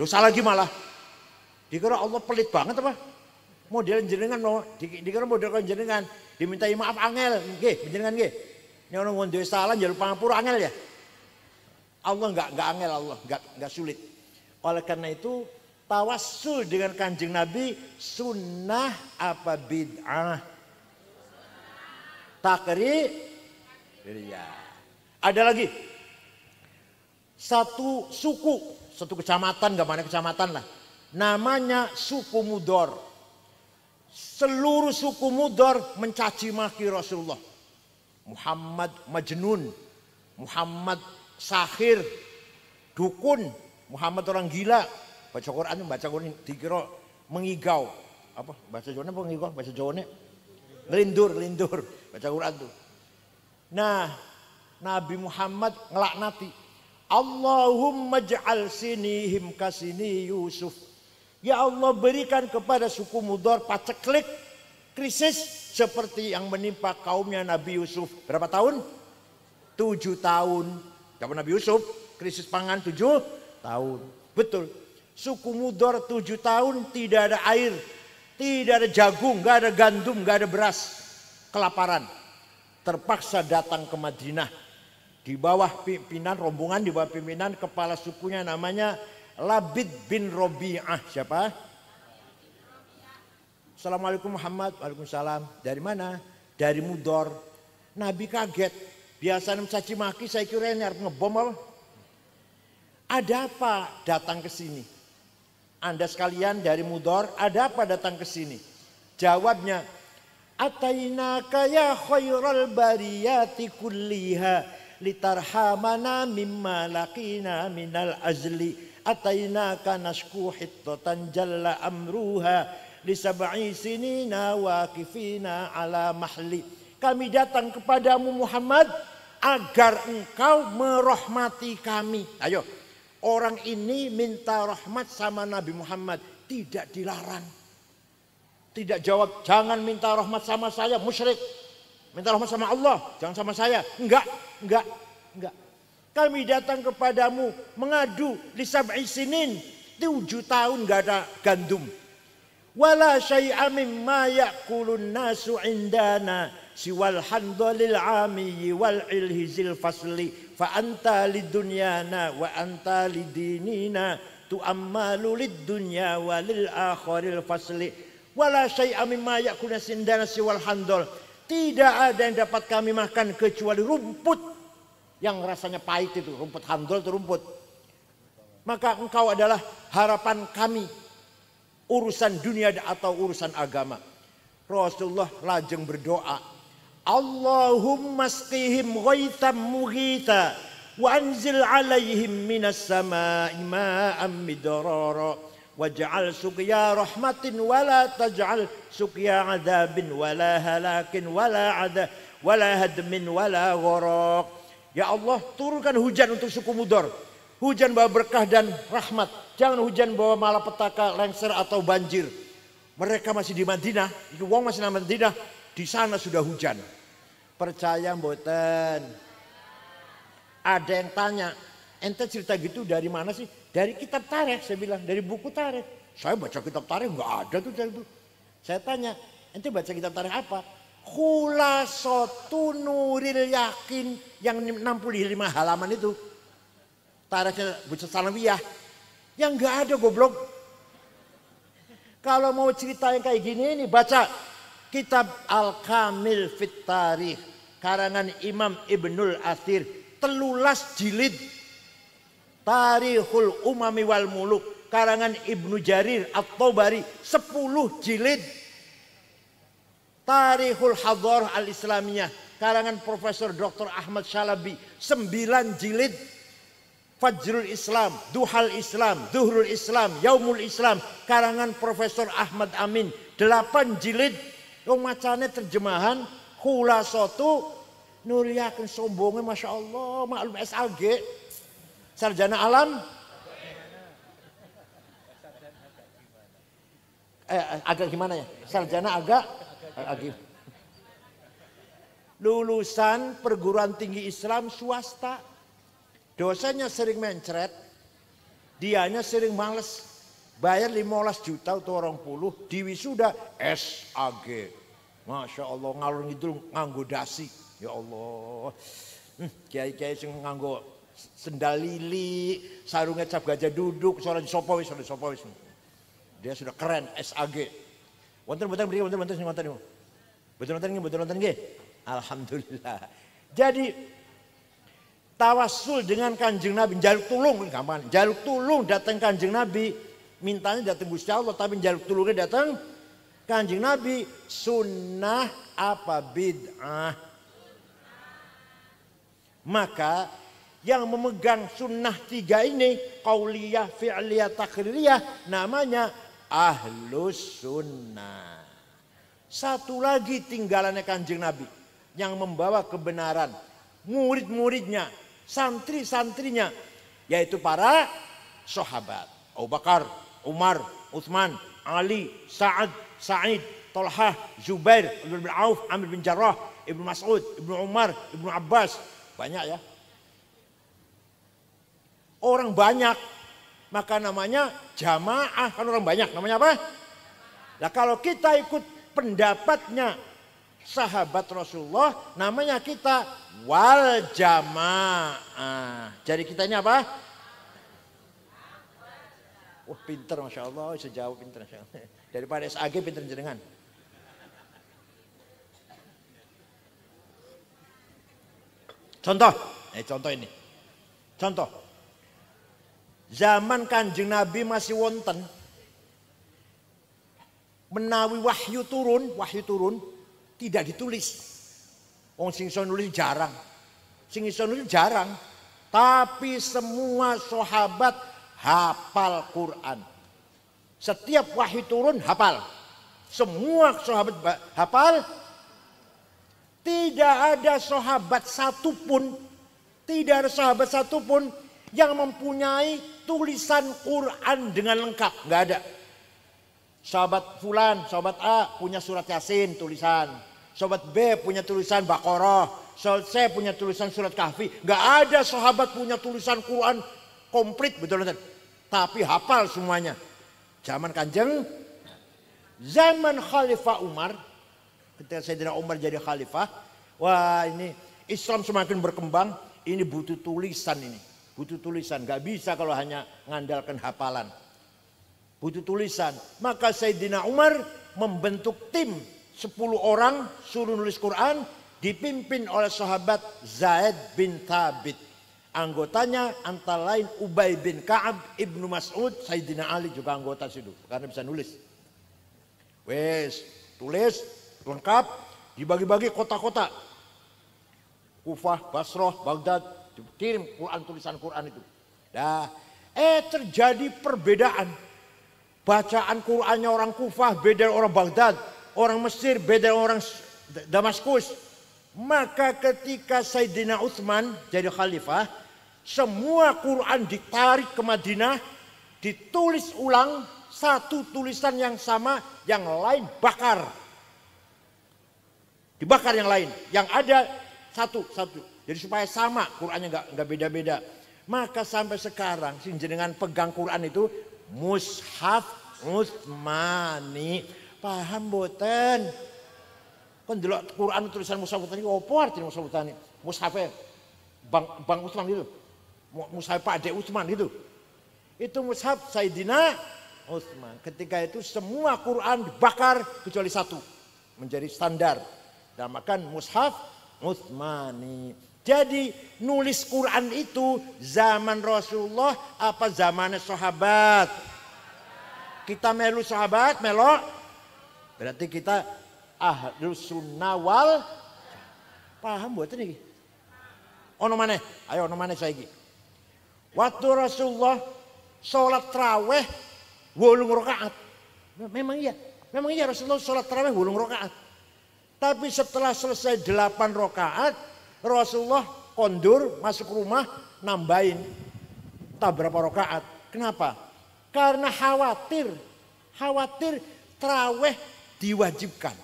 S1: Dosa lagi malah. Dikira Allah pelit banget apa? Model jenengan mau dikira model jenengan diminta maaf angel nggih jenengan nggih. Ini orang dosa salah lupa pangapura angel ya. Allah nggak nggak angel Allah nggak nggak sulit. Oleh karena itu Tawassul dengan kanjeng Nabi sunnah apa bid'ah? Takri ya. Ada lagi. Satu suku, satu kecamatan, gak mana kecamatan lah. Namanya suku Mudor. Seluruh suku Mudor mencaci maki Rasulullah. Muhammad Majnun, Muhammad Sahir, Dukun, Muhammad orang gila, baca Quran baca Quran dikira mengigau apa bahasa Jawa apa mengigau bahasa Jawa ngelindur ngelindur baca Quran tuh nah Nabi Muhammad ngelaknati Allahumma ja'al sinihim kasini Yusuf Ya Allah berikan kepada suku Mudor paceklik krisis seperti yang menimpa kaumnya Nabi Yusuf. Berapa tahun? Tujuh tahun. Zaman Nabi Yusuf krisis pangan tujuh tahun. Betul. Suku Mudor tujuh tahun tidak ada air, tidak ada jagung, nggak ada gandum, nggak ada beras. Kelaparan. Terpaksa datang ke Madinah. Di bawah pimpinan rombongan, di bawah pimpinan kepala sukunya namanya Labid bin Robi'ah. Siapa? Assalamualaikum Muhammad. Waalaikumsalam. Dari mana? Dari Mudor. Nabi kaget. biasa mencaci maki saya kira ini harus ngebom apa? Ada apa datang ke sini? Anda sekalian dari Mudor, ada apa datang ke sini? Jawabnya, Ataina kaya khairal bariyati kulliha litarhamana mimma laqina minal azli ataina nasku hittatan jalla amruha li sab'i sinina waqifina ala mahli kami datang kepadamu Muhammad agar engkau merahmati kami ayo Orang ini minta rahmat sama Nabi Muhammad. Tidak dilarang. Tidak jawab, jangan minta rahmat sama saya, musyrik. Minta rahmat sama Allah, jangan sama saya. Enggak, enggak, enggak. Kami datang kepadamu mengadu di sab'i sinin. Tujuh tahun enggak ada gandum. Wala syai'a mimma yakulun nasu indana siwal handalil amiyi wal ilhizil fasli fa anta lidunyana wa anta lidinina ammalu lidunya wa lil akhiril fasli wala syai'a mimma yakuna si wal handol tidak ada yang dapat kami makan kecuali rumput yang rasanya pahit itu rumput handol itu rumput maka engkau adalah harapan kami urusan dunia atau urusan agama Rasulullah lajeng berdoa Allahumma sqihim ghaitam mughita wa anzil alaihim minas sama'i ma'am midrara waj'al suqya rahmatin wala taj'al suqya adabin wala halakin wala ada wala hadmin wala gharaq ya Allah turunkan hujan untuk suku Mudor hujan bawa berkah dan rahmat jangan hujan bawa malapetaka lengser atau banjir mereka masih di Madinah wong masih di Madinah di sana sudah hujan. Percaya mboten. Ada yang tanya, ente cerita gitu dari mana sih? Dari kitab tarikh saya bilang, dari buku tarikh. Saya baca kitab tarikh enggak ada tuh dari buku. Saya tanya, ente baca kitab tarikh apa? Khulasotu nuril yakin yang 65 halaman itu. Tarikhnya buku Sanawiyah. Yang enggak ada goblok. Kalau mau cerita yang kayak gini ini baca Kitab Al-Kamil Fit Tarikh karangan Imam Ibnul Athir telulas jilid Tarihul Umami wal Muluk karangan Ibnu Jarir At-Tabari sepuluh jilid Tarihul Hadar Al-Islamiyah karangan Profesor Dr. Ahmad Shalabi, sembilan jilid Fajrul Islam, Duhal Islam, Duhrul Islam, Yaumul Islam karangan Profesor Ahmad Amin delapan jilid yang macamnya terjemahan khulasatu nuriakin sombongnya Masya Allah maklum SAG sarjana alam eh, eh, agak gimana ya sarjana agak agak lulusan perguruan tinggi Islam swasta dosanya sering mencret dianya sering males Bayar 15 juta atau orang puluh diwisuda SAG. Masya Allah ngalung itu nganggo dasi. Ya Allah. Hmm, kiai-kiai sing nganggo sendal lili, sarungnya cap gajah duduk, suara di wis, suara di Dia sudah keren SAG. Wonten wonten beri wonten wonten wonten niku. Betul wonten nggih, betul wonten nggih. Alhamdulillah. Jadi tawasul dengan kanjeng Nabi jaluk tulung gampang. Jaluk tulung datang kanjeng Nabi mintanya datang Gusti Allah tapi jaluk tulungnya datang kanjeng Nabi sunnah apa bid'ah maka yang memegang sunnah tiga ini kauliyah fi'liyah takririyah namanya ahlus sunnah satu lagi tinggalannya kanjeng Nabi yang membawa kebenaran murid-muridnya santri-santrinya yaitu para sahabat Abu Bakar, Umar, Uthman, Ali, Sa'ad, Sa'id, Tolha, Zubair, Abdul bin Auf, Amir bin Jarrah, Ibn Mas'ud, Ibn Umar, Ibn Abbas. Banyak ya. Orang banyak. Maka namanya jamaah. Kan orang banyak. Namanya apa? Nah kalau kita ikut pendapatnya sahabat Rasulullah namanya kita wal jamaah. Jadi kita ini apa? Wah pinter Masya Allah, sejauh pinter Masya Allah. Daripada SAG pinter jenengan. Contoh, eh, contoh ini. Contoh. Zaman kanjeng Nabi masih wonten. Menawi wahyu turun, wahyu turun tidak ditulis. Wong sing nulis jarang. Sing nulis jarang. Tapi semua sahabat hafal Quran. Setiap wahyu turun hafal. Semua sahabat hafal. Tidak ada sahabat satupun, tidak ada sahabat satupun yang mempunyai tulisan Quran dengan lengkap. Tidak ada. Sahabat Fulan, sahabat A punya surat Yasin tulisan. Sahabat B punya tulisan Baqarah. Sahabat C punya tulisan surat Kahfi. Tidak ada sahabat punya tulisan Quran komplit betul betul tapi hafal semuanya. Zaman Kanjeng, zaman Khalifah Umar, ketika Sayyidina Umar jadi khalifah, wah ini Islam semakin berkembang, ini butuh tulisan ini. Butuh tulisan, gak bisa kalau hanya ngandalkan hafalan. Butuh tulisan. Maka Sayyidina Umar membentuk tim 10 orang suruh nulis Quran dipimpin oleh sahabat Zaid bin Thabit. Anggotanya antara lain Ubay bin Ka'ab, Ibnu Mas'ud, Sayyidina Ali juga anggota situ karena bisa nulis. Wes, tulis lengkap dibagi-bagi kota-kota. Kufah, Basroh, Baghdad, dikirim Quran tulisan Quran itu. Dah, eh terjadi perbedaan. Bacaan Qurannya orang Kufah beda orang Baghdad, orang Mesir beda orang Damaskus. Maka ketika Sayyidina Utsman jadi khalifah, semua Quran ditarik ke Madinah, ditulis ulang satu tulisan yang sama, yang lain bakar. Dibakar yang lain, yang ada satu satu. Jadi supaya sama Qurannya nggak nggak beda-beda. Maka sampai sekarang sing dengan pegang Quran itu mushaf Utsmani. Paham boten? Kan delok Quran tulisan mushaf Utsmani opo artine mushaf Utsmani? Bang Bang Utsman itu. Mushaf Pak Ade Utsman itu. Itu mushaf Saidina Utsman. Ketika itu semua Quran dibakar kecuali satu menjadi standar. makan mushaf Utsmani. Jadi nulis Quran itu zaman Rasulullah apa zamannya sahabat? Kita melu sahabat, melo. Berarti kita ahlu sunnah wal paham buat ini. Ono mana? Ayo ono mana lagi. Waktu Rasulullah sholat traweh wulung rokaat. Memang iya. Memang iya Rasulullah sholat traweh wulung rokaat. Tapi setelah selesai delapan rokaat, Rasulullah kondur masuk rumah nambahin tak berapa rokaat. Kenapa? Karena khawatir, khawatir traweh diwajibkan.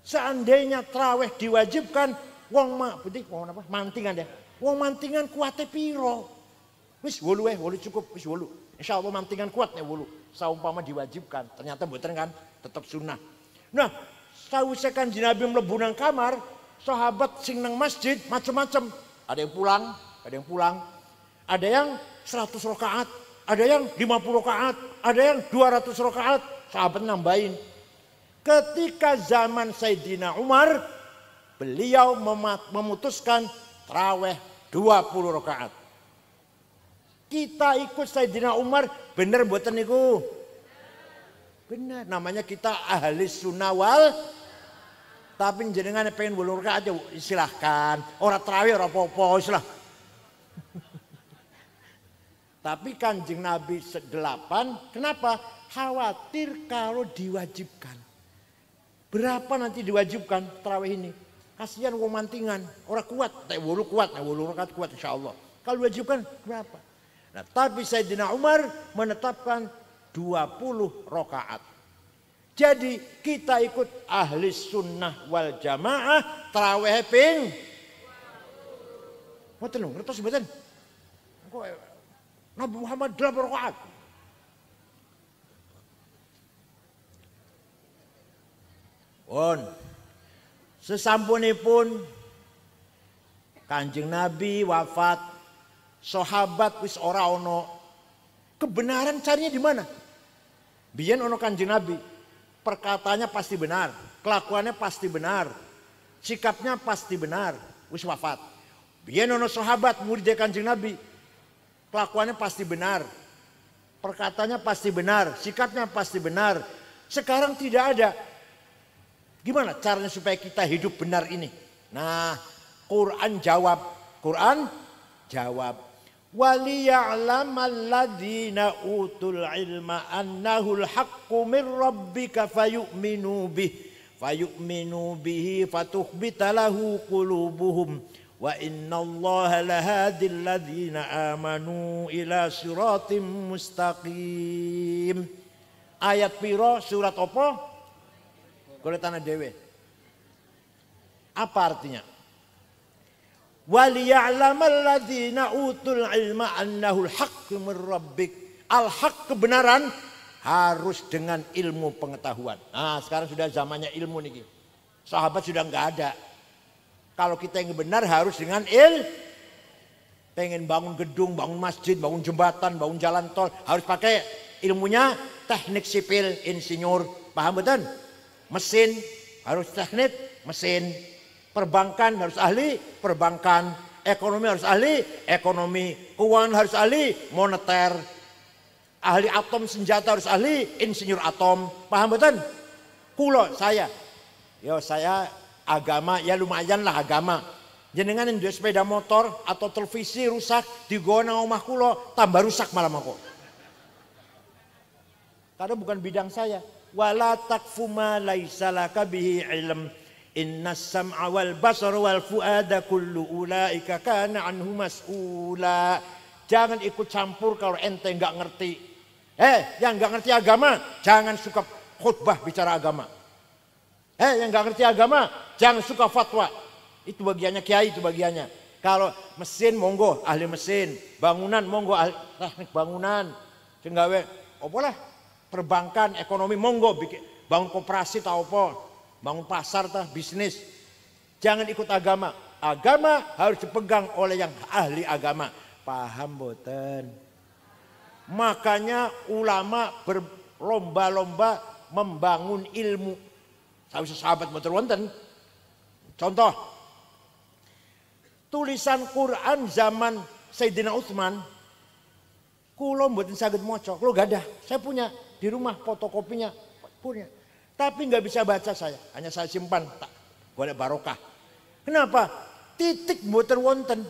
S1: Seandainya traweh diwajibkan, wong ma, putih, wong apa? Mantingan deh, Wong mantingan kuatnya piro. Wis wolu eh, wolu cukup, wis wolu. Insya Allah mantingan kuat ya wolu. Saumpama diwajibkan, ternyata buatan kan tetap sunnah. Nah, sausnya kan Nabi mlebu kamar, sahabat sing nang masjid macam-macam. Ada yang pulang, ada yang pulang. Ada yang 100 rakaat, ada yang 50 rakaat, ada yang 200 rakaat. Sahabat nambahin. Ketika zaman Sayyidina Umar, beliau memutuskan traweh 20 rakaat. Kita ikut Sayyidina Umar benar buatan niku. Benar namanya kita ahli sunnah wal tapi jenengan pengen bulur aja silahkan orang terawih orang popo silah tapi kanjeng Nabi 8 kenapa khawatir kalau diwajibkan berapa nanti diwajibkan terawih ini kasihan wong mantingan orang kuat tak kuat tak wulu kuat kuat insya Allah kalau diwajibkan berapa Nah, tapi Sayyidina Umar menetapkan 20 rokaat. Jadi kita ikut ahli sunnah wal jamaah terawih ping. Mboten lho, ngertos mboten? Engko eh, Nabi Muhammad delapan rakaat. Pun Sesampunipun Kanjeng Nabi wafat Sahabat wis ora ono. Kebenaran carinya di mana? Biyen ono kanjeng Nabi. Perkataannya pasti benar, kelakuannya pasti benar, sikapnya pasti benar, wis wafat. Biyen ono sahabat murid kanjeng Nabi. Kelakuannya pasti benar, perkataannya pasti benar, sikapnya pasti benar. Sekarang tidak ada. Gimana caranya supaya kita hidup benar ini? Nah, Quran jawab, Quran jawab. وليعلم الذين أوتوا العلم أنه الحق من ربك فيؤمنوا به فيؤمنوا به فتخبت له قلوبهم وإن الله لهادي الذين آمنوا إلى صراط مستقيم آيات بيرا سورة أبو قلت أنا dewe. Apa artinya? waliyalamaladina utul ilma annahu al-haq min rabbik. al hak kebenaran harus dengan ilmu pengetahuan. Nah, sekarang sudah zamannya ilmu nih. Sahabat sudah nggak ada. Kalau kita yang benar harus dengan il. Pengen bangun gedung, bangun masjid, bangun jembatan, bangun jalan tol. Harus pakai ilmunya teknik sipil, insinyur. Paham betul? Mesin, harus teknik mesin. Perbankan harus ahli, perbankan ekonomi harus ahli, ekonomi keuangan harus ahli, moneter, ahli atom senjata harus ahli, insinyur atom, paham betul? Kulo saya, yo saya agama ya lumayan lah agama. Jenengan yang sepeda motor atau televisi rusak di gona omah kulo tambah rusak malam aku. Karena bukan bidang saya. Wala takfuma laisalaka bihi ilm Inna sam'a wal basar wal fuada kullu ulaika kana anhu mas'ula. Jangan ikut campur kalau ente nggak ngerti. Eh, yang nggak ngerti agama, jangan suka khutbah bicara agama. Eh, yang nggak ngerti agama, jangan suka fatwa. Itu bagiannya kiai, itu bagiannya. Kalau mesin monggo ahli mesin, bangunan monggo ahli teknik bangunan. Cenggawe, opo lah Perbankan, ekonomi monggo bikin bangun koperasi tau apa bangun pasar tah bisnis. Jangan ikut agama. Agama harus dipegang oleh yang ahli agama. Paham boten? Makanya ulama berlomba-lomba membangun ilmu. Saya sahabat motor wonten. Contoh, tulisan Quran zaman Sayyidina Utsman kulo mboten saged maca, kulo gadah. Saya punya di rumah fotokopinya, punya. Tapi nggak bisa baca saya, hanya saya simpan tak boleh barokah. Kenapa? Titik boten wonten.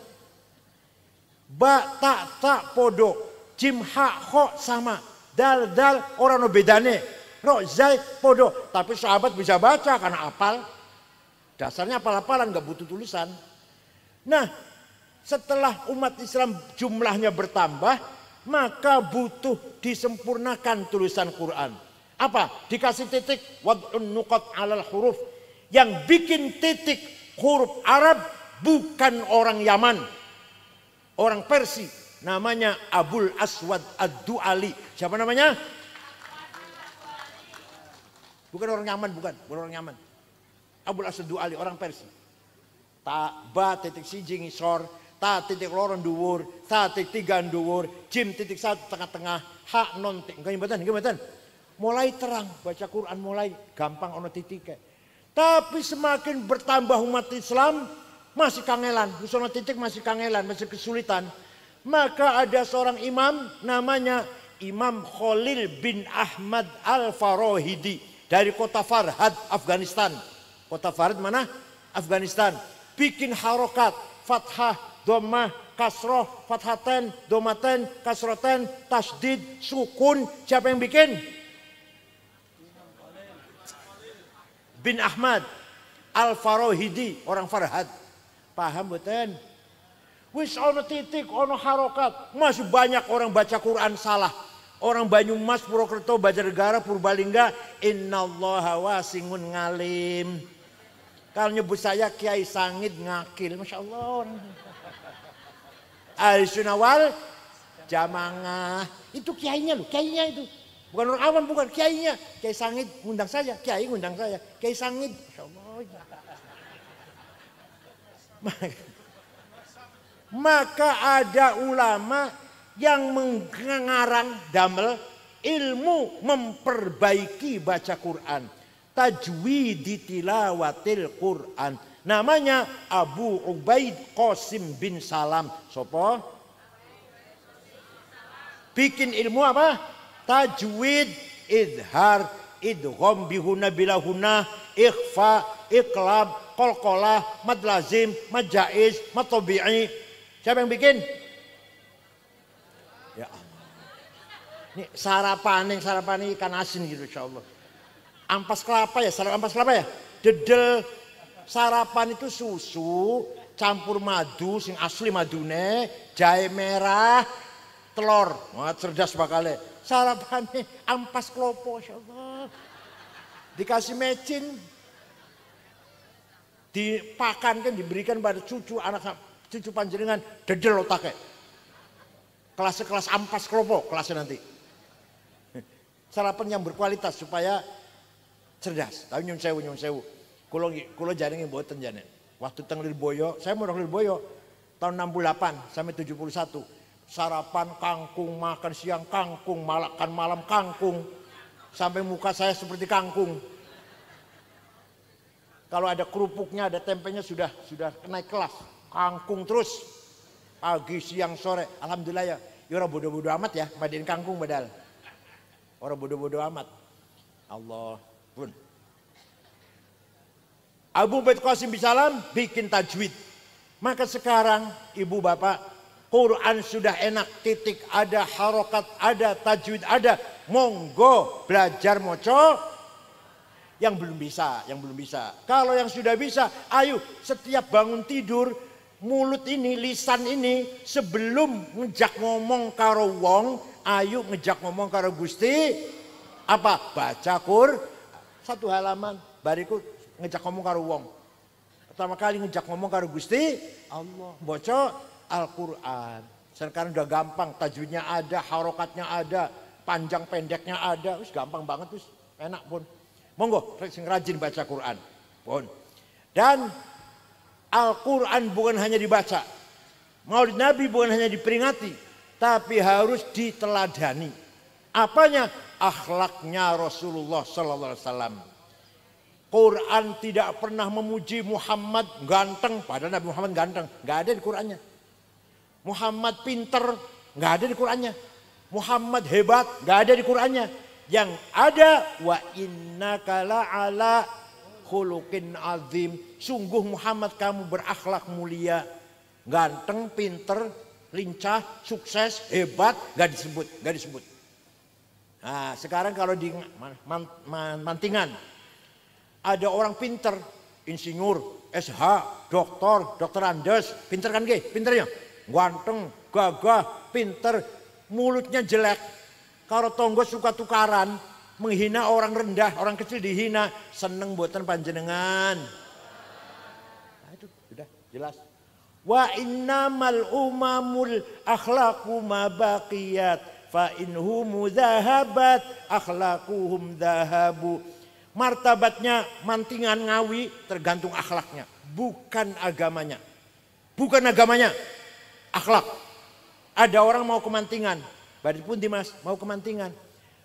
S1: Ba tak tak podo, jim hak ho sama, dal dal orang no bedane, ro zai podo. Tapi sahabat bisa baca karena apal. Dasarnya apal-apalan nggak butuh tulisan. Nah, setelah umat Islam jumlahnya bertambah, maka butuh disempurnakan tulisan Quran. Apa? Dikasih titik wad'un nukot alal huruf. Yang bikin titik huruf Arab bukan orang Yaman. Orang Persi. Namanya Abul Aswad Ad-Du'ali. Siapa namanya? Bukan orang Yaman, bukan. Bukan orang Yaman. Abul Aswad Ad-Du'ali, orang Persi. Ta, ba, titik sijing, sor, ta titik lorong duwur, ta titik tiga duwur, jim titik satu tengah-tengah, ha non titik. gimana Gimana? mulai terang baca Quran mulai gampang ono titik tapi semakin bertambah umat Islam masih kangelan ono titik masih kangelan masih kesulitan maka ada seorang imam namanya Imam Khalil bin Ahmad Al-Farohidi dari kota Farhad Afghanistan kota Farhad mana Afghanistan bikin harokat fathah domah kasroh fathaten domaten kasroten tasdid sukun siapa yang bikin bin Ahmad al Farohidi orang Farhad. Paham bukan? Wis ono titik, ono harokat. Masih banyak orang baca Quran salah. Orang Banyumas, Purwokerto, Banjarnegara, Purbalingga. Innallaha wasingun ngalim. Kalau nyebut saya Kiai Sangit ngakil. Masya Allah Al Sunawal Jamangah. Itu kiainya loh, kiainya itu. Bukan orang awam, bukan kiainya. Kiai Sangit ngundang saya, kiai ngundang saya. Kiai Sangit, ya. Maka ada ulama yang mengarang damel ilmu memperbaiki baca Quran. Tajwid tilawatil Quran. Namanya Abu Ubaid Qasim bin Salam. Sopo? Bikin ilmu apa? tajwid idhar idgham bihuna bilahuna ikhfa iklab kolkolah mad lazim mad jaiz mad tabi'i siapa yang bikin ya ini sarapan nih sarapan ini ikan asin gitu insyaallah ampas kelapa ya sarapan ampas kelapa ya dedel sarapan itu susu campur madu sing asli madune jahe merah telur wah cerdas bakalnya sarapane ampas klopo Allah. Dikasih mecin. Dipakan kan diberikan pada cucu anak cucu panjenengan dedel otaknya. Kelas-kelas ampas kelopo kelasnya nanti. Sarapan yang berkualitas supaya cerdas. Tapi nyun sewu nyun sewu. Kulo kulo jaringi buatan tenjane. Waktu teng boyo, saya mau boyo, tahun 68 sampai 71 sarapan kangkung, makan siang kangkung, makan malam kangkung. Sampai muka saya seperti kangkung. Kalau ada kerupuknya, ada tempenya sudah sudah naik kelas. Kangkung terus. Pagi, siang, sore. Alhamdulillah ya. Ya orang bodoh-bodoh amat ya, madain kangkung badal. Orang bodoh-bodoh amat. Allah pun. Abu Bakar Qasim Bisalam bikin tajwid. Maka sekarang ibu bapak Quran sudah enak, titik ada, harokat ada, tajwid ada. Monggo belajar moco. Yang belum bisa, yang belum bisa. Kalau yang sudah bisa, ayo setiap bangun tidur, mulut ini, lisan ini, sebelum ngejak ngomong karo wong, ayo ngejak ngomong karo Gusti. Apa? Baca kur, satu halaman, bariku ngejak ngomong karo wong. Pertama kali ngejak ngomong karo Gusti, Allah, bocok, Al-Quran. Sekarang udah gampang, tajwidnya ada, harokatnya ada, panjang pendeknya ada. Us, gampang banget, terus enak pun. Monggo, rajin baca Quran. Pun. Dan Al-Quran bukan hanya dibaca. Maulid Nabi bukan hanya diperingati, tapi harus diteladani. Apanya? Akhlaknya Rasulullah SAW. Quran tidak pernah memuji Muhammad ganteng, padahal Nabi Muhammad ganteng, nggak ada di Qurannya. Muhammad pinter, nggak ada di Qurannya. Muhammad hebat, nggak ada di Qurannya. Yang ada wa inna kala ala khuluqin azim. Sungguh Muhammad kamu berakhlak mulia, ganteng, pinter, lincah, sukses, hebat, nggak disebut, nggak disebut. Nah, sekarang kalau di man, man, mantingan ada orang pinter, insinyur, SH, doktor, dokter Andes, pinter kan gih, pinternya ganteng, gagah, pinter, mulutnya jelek. Kalau tonggo suka tukaran, menghina orang rendah, orang kecil dihina, seneng buatan panjenengan. Nah, itu sudah jelas. Wa innamal umamul akhlaku ma fa inhumu zahabat akhlaquhum zahabu. Martabatnya mantingan ngawi tergantung akhlaknya, bukan agamanya. Bukan agamanya, akhlak. Ada orang mau kemantingan, badai pun Dimas mau kemantingan.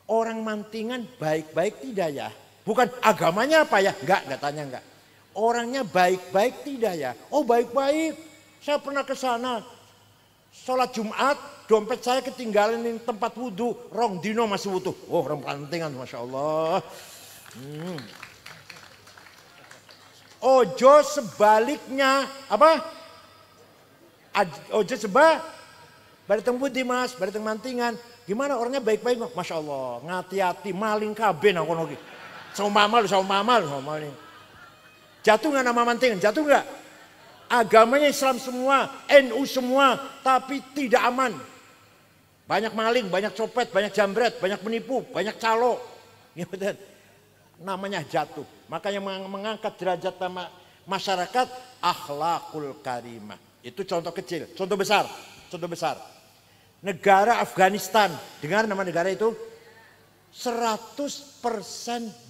S1: Orang mantingan baik-baik tidak ya? Bukan agamanya apa ya? Enggak, enggak tanya enggak. Orangnya baik-baik tidak ya? Oh baik-baik. Saya pernah ke sana. Sholat Jumat, dompet saya ketinggalan di tempat wudhu. Rong dino masih wudhu. Oh orang pantingan, Masya Allah. Hmm. Ojo sebaliknya, apa? ojek oh, sebah, barateng putih mas, barateng mantingan. Gimana orangnya baik-baik mas? Masya Allah, ngati-hati, maling kabe aku ki. Sama mama lu, sama mama lu, sama maling. Jatuh nggak nama mantingan? Jatuh nggak? Agamanya Islam semua, NU semua, tapi tidak aman. Banyak maling, banyak copet, banyak jambret, banyak penipu, banyak calo. Gitu kan? Namanya jatuh. Makanya mengangkat derajat nama masyarakat akhlakul karimah. Itu contoh kecil, contoh besar, contoh besar. Negara Afghanistan, dengar nama negara itu 100%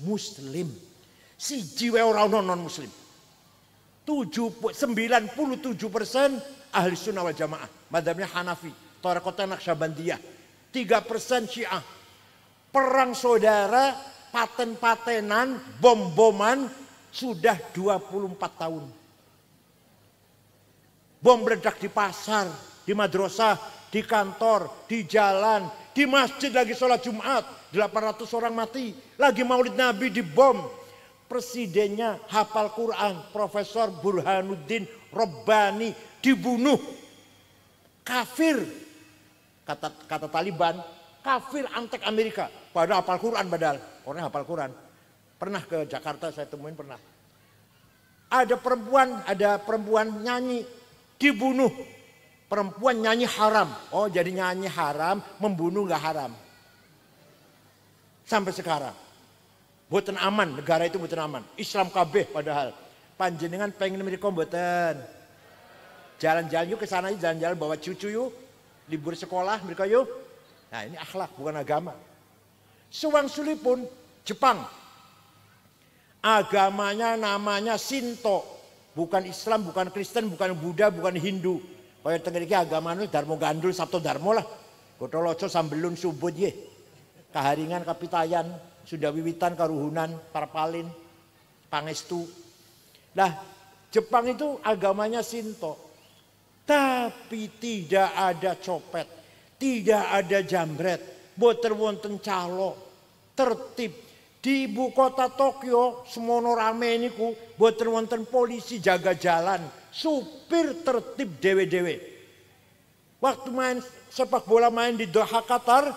S1: muslim. Si jiwa orang non muslim. 97% ahli sunnah wal jamaah. Madhabnya Hanafi, Torakota Naqsyabandiyah. 3% syiah. Perang saudara, paten-patenan, bom-boman sudah 24 tahun. Bom meledak di pasar, di madrasah, di kantor, di jalan, di masjid lagi sholat Jumat. 800 orang mati. Lagi maulid Nabi di bom. Presidennya hafal Quran, Profesor Burhanuddin Robbani dibunuh. Kafir. Kata, kata Taliban, kafir antek Amerika. Padahal hafal Quran badal. Orang hafal Quran. Pernah ke Jakarta saya temuin pernah. Ada perempuan, ada perempuan nyanyi dibunuh. Perempuan nyanyi haram. Oh jadi nyanyi haram, membunuh gak haram. Sampai sekarang. Buatan aman, negara itu buatan aman. Islam kabeh padahal. Panjenengan pengen mereka buatan. Jalan-jalan yuk ke sana jalan-jalan bawa cucu yuk. Libur sekolah mereka yuk. Nah ini akhlak bukan agama. Suwang Suli pun Jepang. Agamanya namanya Sinto. Bukan Islam, bukan Kristen, bukan Buddha, bukan Hindu. Kaya ini agama ini Dharma Gandul Sabto Dharma lah. loco sambelun subut ye. Kaharingan kapitayan, sudah Wiwitan Karuhunan, Parpalin, Pangestu. Nah, Jepang itu agamanya Sinto. Tapi tidak ada copet, tidak ada jambret, boten wonten calo, tertib, di ibu kota Tokyo semono rame ini ku buat wonten polisi jaga jalan, supir tertib dewe-dewe. Waktu main sepak bola main di Doha Qatar,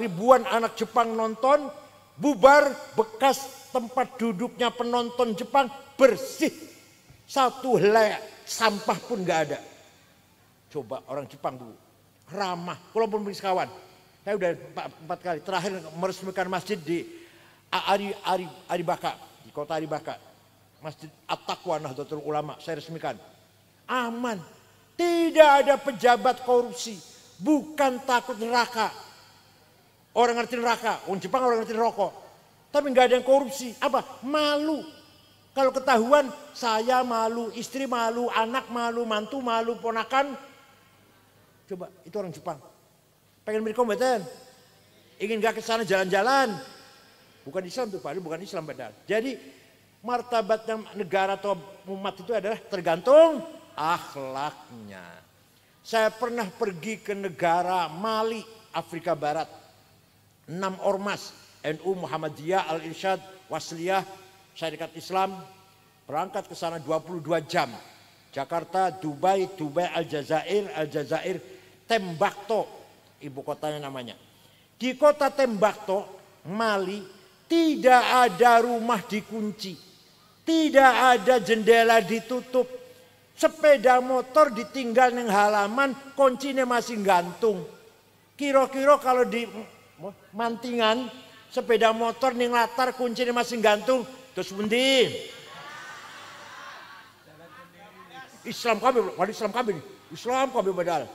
S1: ribuan anak Jepang nonton, bubar bekas tempat duduknya penonton Jepang bersih. Satu helai sampah pun nggak ada. Coba orang Jepang dulu ramah. Kalau pun kawan, saya sudah empat, empat kali. Terakhir meresmikan masjid di Ari Ari Aribaka di kota Aribaka. Masjid At-Taqwa Nahdlatul Ulama saya resmikan. Aman. Tidak ada pejabat korupsi. Bukan takut neraka. Orang ngerti neraka. Orang Jepang orang ngerti rokok. Tapi nggak ada yang korupsi. Apa? Malu. Kalau ketahuan saya malu, istri malu, anak malu, mantu malu, ponakan. Coba itu orang Jepang. Pengen mriku kompeten. Ingin gak ke sana jalan-jalan? Bukan Islam tuh Pak, bukan Islam padahal. Jadi martabatnya negara atau umat itu adalah tergantung akhlaknya. Saya pernah pergi ke negara Mali, Afrika Barat. Enam ormas, NU Muhammadiyah, Al-Irsyad, Wasliyah, Syarikat Islam. Berangkat ke sana 22 jam. Jakarta, Dubai, Dubai, Al-Jazair, Al-Jazair, Tembakto, ibu kotanya namanya. Di kota Tembakto, Mali, tidak ada rumah dikunci. Tidak ada jendela ditutup. Sepeda motor ditinggal di halaman, kuncinya masih gantung. Kira-kira kalau di mantingan, sepeda motor di latar kuncinya masih gantung, terus mending. Islam kami, Islam kami, Islam kami badal.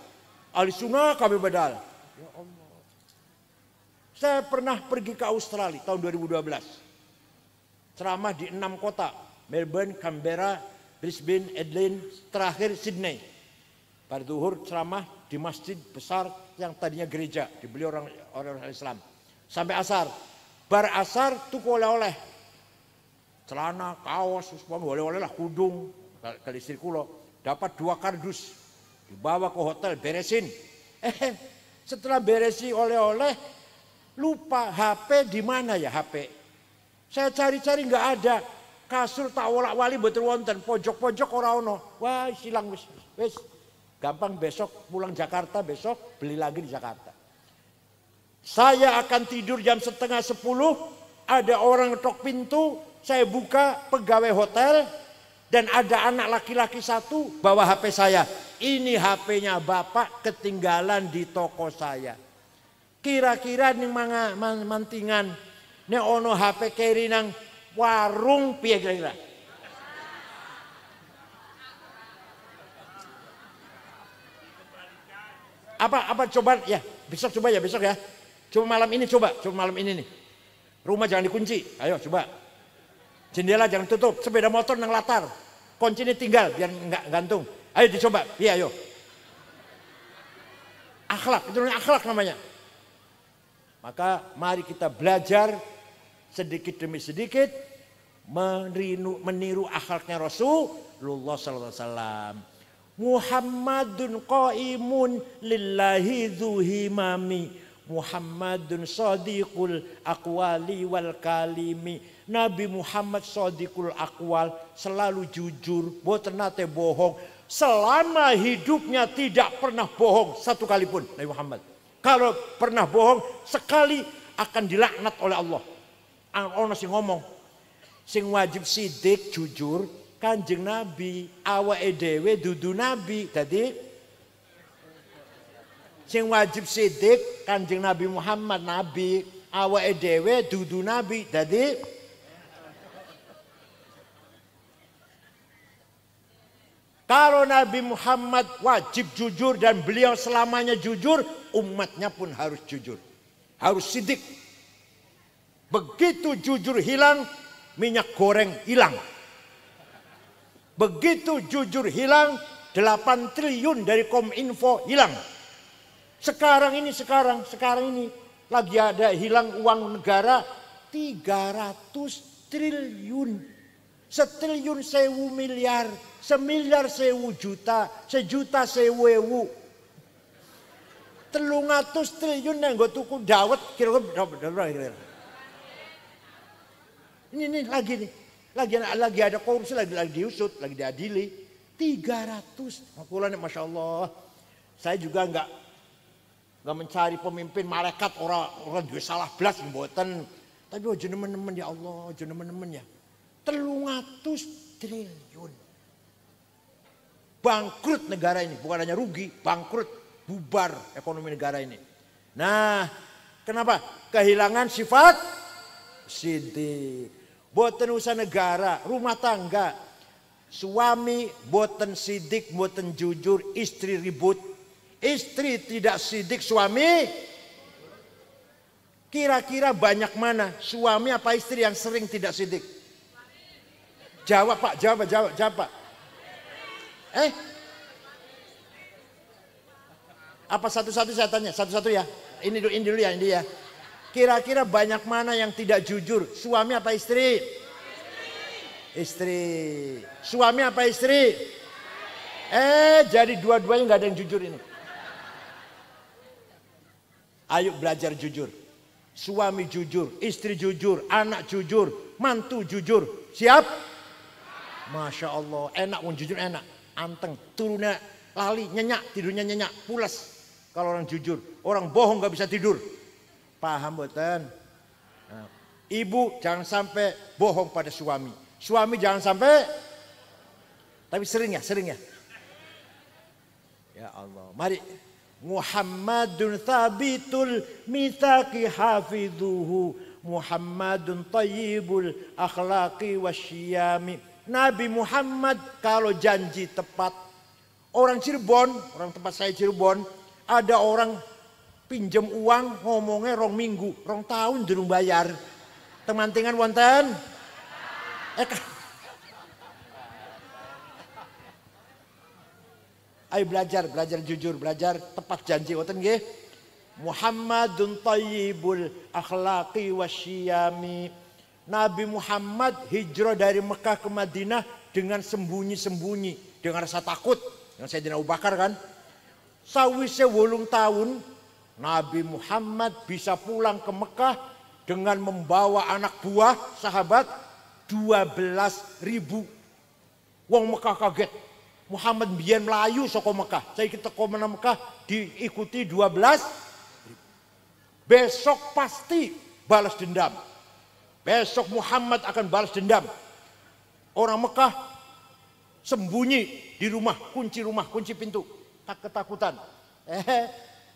S1: Ahli sunnah kami badal. Ya Allah. Saya pernah pergi ke Australia tahun 2012. Ceramah di enam kota. Melbourne, Canberra, Brisbane, Adelaide, terakhir Sydney. Pada duhur ceramah di masjid besar yang tadinya gereja. Dibeli orang, orang Islam. Sampai asar. Bar asar tuku oleh-oleh. Celana, kaos, oleh-oleh lah kudung. Kali istri kulo. Dapat dua kardus. Dibawa ke hotel, beresin. Eh, setelah beresi oleh-oleh, lupa HP di mana ya HP. Saya cari-cari nggak ada. Kasur tak wolak wali betul wonten pojok-pojok ora ono. Wah, silang wis wis. Gampang besok pulang Jakarta besok beli lagi di Jakarta. Saya akan tidur jam setengah sepuluh. Ada orang ketok pintu, saya buka pegawai hotel, dan ada anak laki-laki satu bawa HP saya. Ini HP-nya bapak ketinggalan di toko saya. Kira-kira nih manga mantingan. Nih ono HP keri nang warung piye kira-kira. Apa apa coba ya besok coba ya besok ya. Coba malam ini coba, coba malam ini nih. Rumah jangan dikunci. Ayo coba. Jendela jangan tutup, sepeda motor nang latar. kunci ini tinggal biar nggak gantung. Ayo dicoba, iya ayo. Akhlak, itu akhlak namanya. Maka mari kita belajar sedikit demi sedikit meniru, meniru akhlaknya Rasulullah SAW alaihi wasallam. Muhammadun qaimun lillahi zuhimami. Muhammadun sadiqul aqwali wal kalimi Nabi Muhammad Sodikul Akwal selalu jujur, boten nate bohong. Selama hidupnya tidak pernah bohong satu kali pun Nabi Muhammad. Kalau pernah bohong sekali akan dilaknat oleh Allah. Ono sing ngomong, sing wajib sidik jujur kanjeng Nabi, awa edewe dudu Nabi. Tadi sing wajib sidik kanjeng Nabi Muhammad Nabi, awa edewe dudu Nabi. Tadi Kalau Nabi Muhammad wajib jujur dan beliau selamanya jujur, umatnya pun harus jujur. Harus sidik. Begitu jujur hilang, minyak goreng hilang. Begitu jujur hilang, 8 triliun dari Kominfo hilang. Sekarang ini, sekarang, sekarang ini lagi ada hilang uang negara 300 triliun. Setriliun sewu miliar, semiliar sewu juta, sejuta sewu ewu. Telungatus triliun yang gue tuku dawet kira-kira. berapa kira-kira Ini, ini lagi nih, lagi, lagi ada korupsi, lagi, lagi diusut, lagi diadili. 300, makulannya Masya Allah. Saya juga enggak Gak mencari pemimpin malaikat orang orang dua salah belas mboten. Tapi oh nemen-nemen ya Allah, ojo nemen ya. 300 triliun. Bangkrut negara ini, bukan hanya rugi, bangkrut, bubar ekonomi negara ini. Nah, kenapa? Kehilangan sifat sidik. Boten usah negara, rumah tangga, suami boten sidik, boten jujur, istri ribut. Istri tidak sidik, suami kira-kira banyak mana suami apa istri yang sering tidak sidik? Jawab Pak, jawab, jawab, jawab Pak. Eh? Apa satu-satu saya tanya? Satu-satu ya. Ini dulu, ini dulu ya, ini ya. Kira-kira banyak mana yang tidak jujur? Suami apa istri? Istri. Suami apa istri? Eh, jadi dua-duanya nggak ada yang jujur ini. Ayo belajar jujur. Suami jujur, istri jujur, anak jujur, mantu jujur. Siap? Masya Allah, enak pun jujur enak. Anteng, turunnya lali, nyenyak, tidurnya nyenyak, pulas. Kalau orang jujur, orang bohong gak bisa tidur. Paham buatan nah, ibu jangan sampai bohong pada suami. Suami jangan sampai, tapi sering ya, sering ya. Ya Allah, mari Muhammadun thabitul mitaki hafiduhu Muhammadun tayyibul akhlaqi wasyami Nabi Muhammad kalau janji tepat. Orang Cirebon, orang tempat saya Cirebon, ada orang pinjam uang ngomongnya rong minggu, rong tahun jerung bayar. Teman Temantingan wonten. Eh, Ayo belajar, belajar jujur, belajar tepat janji wonten nggih. Muhammadun tayyibul akhlaqi wasyami. Nabi Muhammad hijrah dari Mekah ke Madinah dengan sembunyi-sembunyi, dengan rasa takut. Yang saya Abu Bakar kan. Sawise wolung tahun, Nabi Muhammad bisa pulang ke Mekah dengan membawa anak buah sahabat 12 ribu. Wong Mekah kaget. Muhammad biar melayu soko Mekah. Saya kita mana Mekah diikuti 12 Besok pasti balas dendam Besok Muhammad akan balas dendam. Orang Mekah sembunyi di rumah, kunci rumah, kunci pintu. Tak ketakutan. Eh,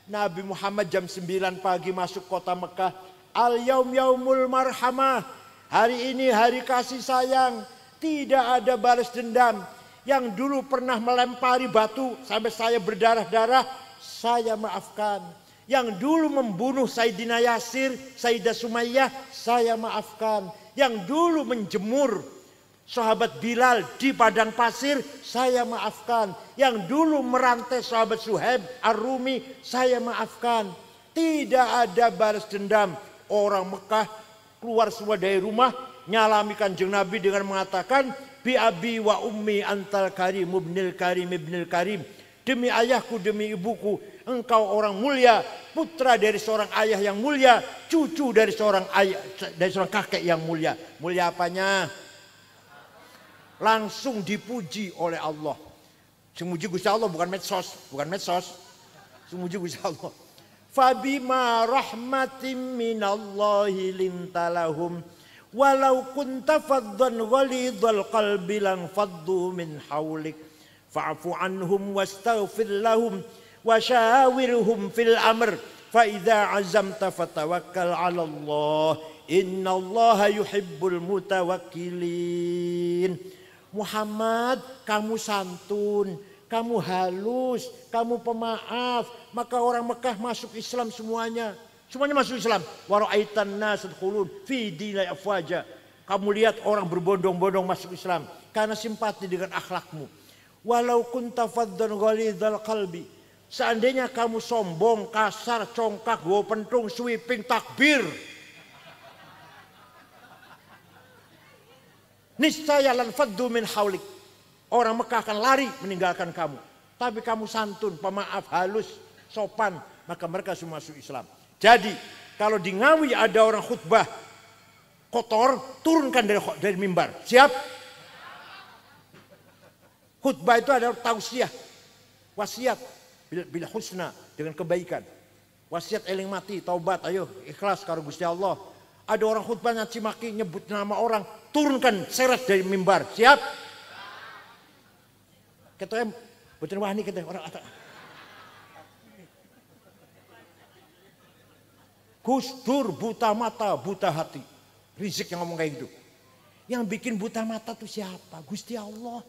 S1: Nabi Muhammad jam 9 pagi masuk kota Mekah. Al yaum yaumul marhamah. Hari ini hari kasih sayang. Tidak ada balas dendam. Yang dulu pernah melempari batu sampai saya berdarah-darah. Saya maafkan. Yang dulu membunuh Saidina Yasir, Saidah Sumayyah, saya maafkan. Yang dulu menjemur sahabat Bilal di padang pasir, saya maafkan. Yang dulu merantai sahabat Suhaib Arumi, saya maafkan. Tidak ada balas dendam. Orang Mekah keluar semua dari rumah, nyalami kanjeng Nabi dengan mengatakan, Bi abi wa ummi antal karim, ibnil karim, ibnil karim. Demi ayahku, demi ibuku, engkau orang mulia, putra dari seorang ayah yang mulia, cucu dari seorang ayah dari seorang kakek yang mulia. Mulia apanya? Langsung dipuji oleh Allah. Semuji Gusti Allah bukan medsos, bukan medsos. Semuji Gusti Allah. Fabima rahmatim minallahi lintalahum walau kunta faddan ghalidhal qalbi lan faddu min haulik fa'fu anhum wastaghfir lahum wasyawirhum fil amr fa idza azamta fatawakkal 'ala Allah innallaha yuhibbul mutawakkilin Muhammad kamu santun kamu halus kamu pemaaf maka orang Mekah masuk Islam semuanya semuanya masuk Islam wa ra'aitan nas yadkhulun fi dinil afwaja kamu lihat orang berbondong-bondong masuk Islam karena simpati dengan akhlakmu walau kunta faddan ghalidhal qalbi Seandainya kamu sombong, kasar, congkak, gue pentung, sweeping, takbir. Niscaya lan faddu min haulik. Orang Mekah akan lari meninggalkan kamu. Tapi kamu santun, pemaaf, halus, sopan. Maka mereka semua masuk Islam. Jadi kalau di Ngawi ada orang khutbah kotor, turunkan dari, dari mimbar. Siap? Khutbah itu adalah tausiah, wasiat bila husna dengan kebaikan. Wasiat eling mati, taubat, ayo ikhlas karo Gusti Allah. Ada orang khutbah ngaci maki nyebut nama orang, turunkan seret dari mimbar. Siap? Ketua em, betul ini kita orang atas. Gus buta mata, buta hati. Rizik yang ngomong kayak gitu. Yang bikin buta mata tuh siapa? Gusti Allah.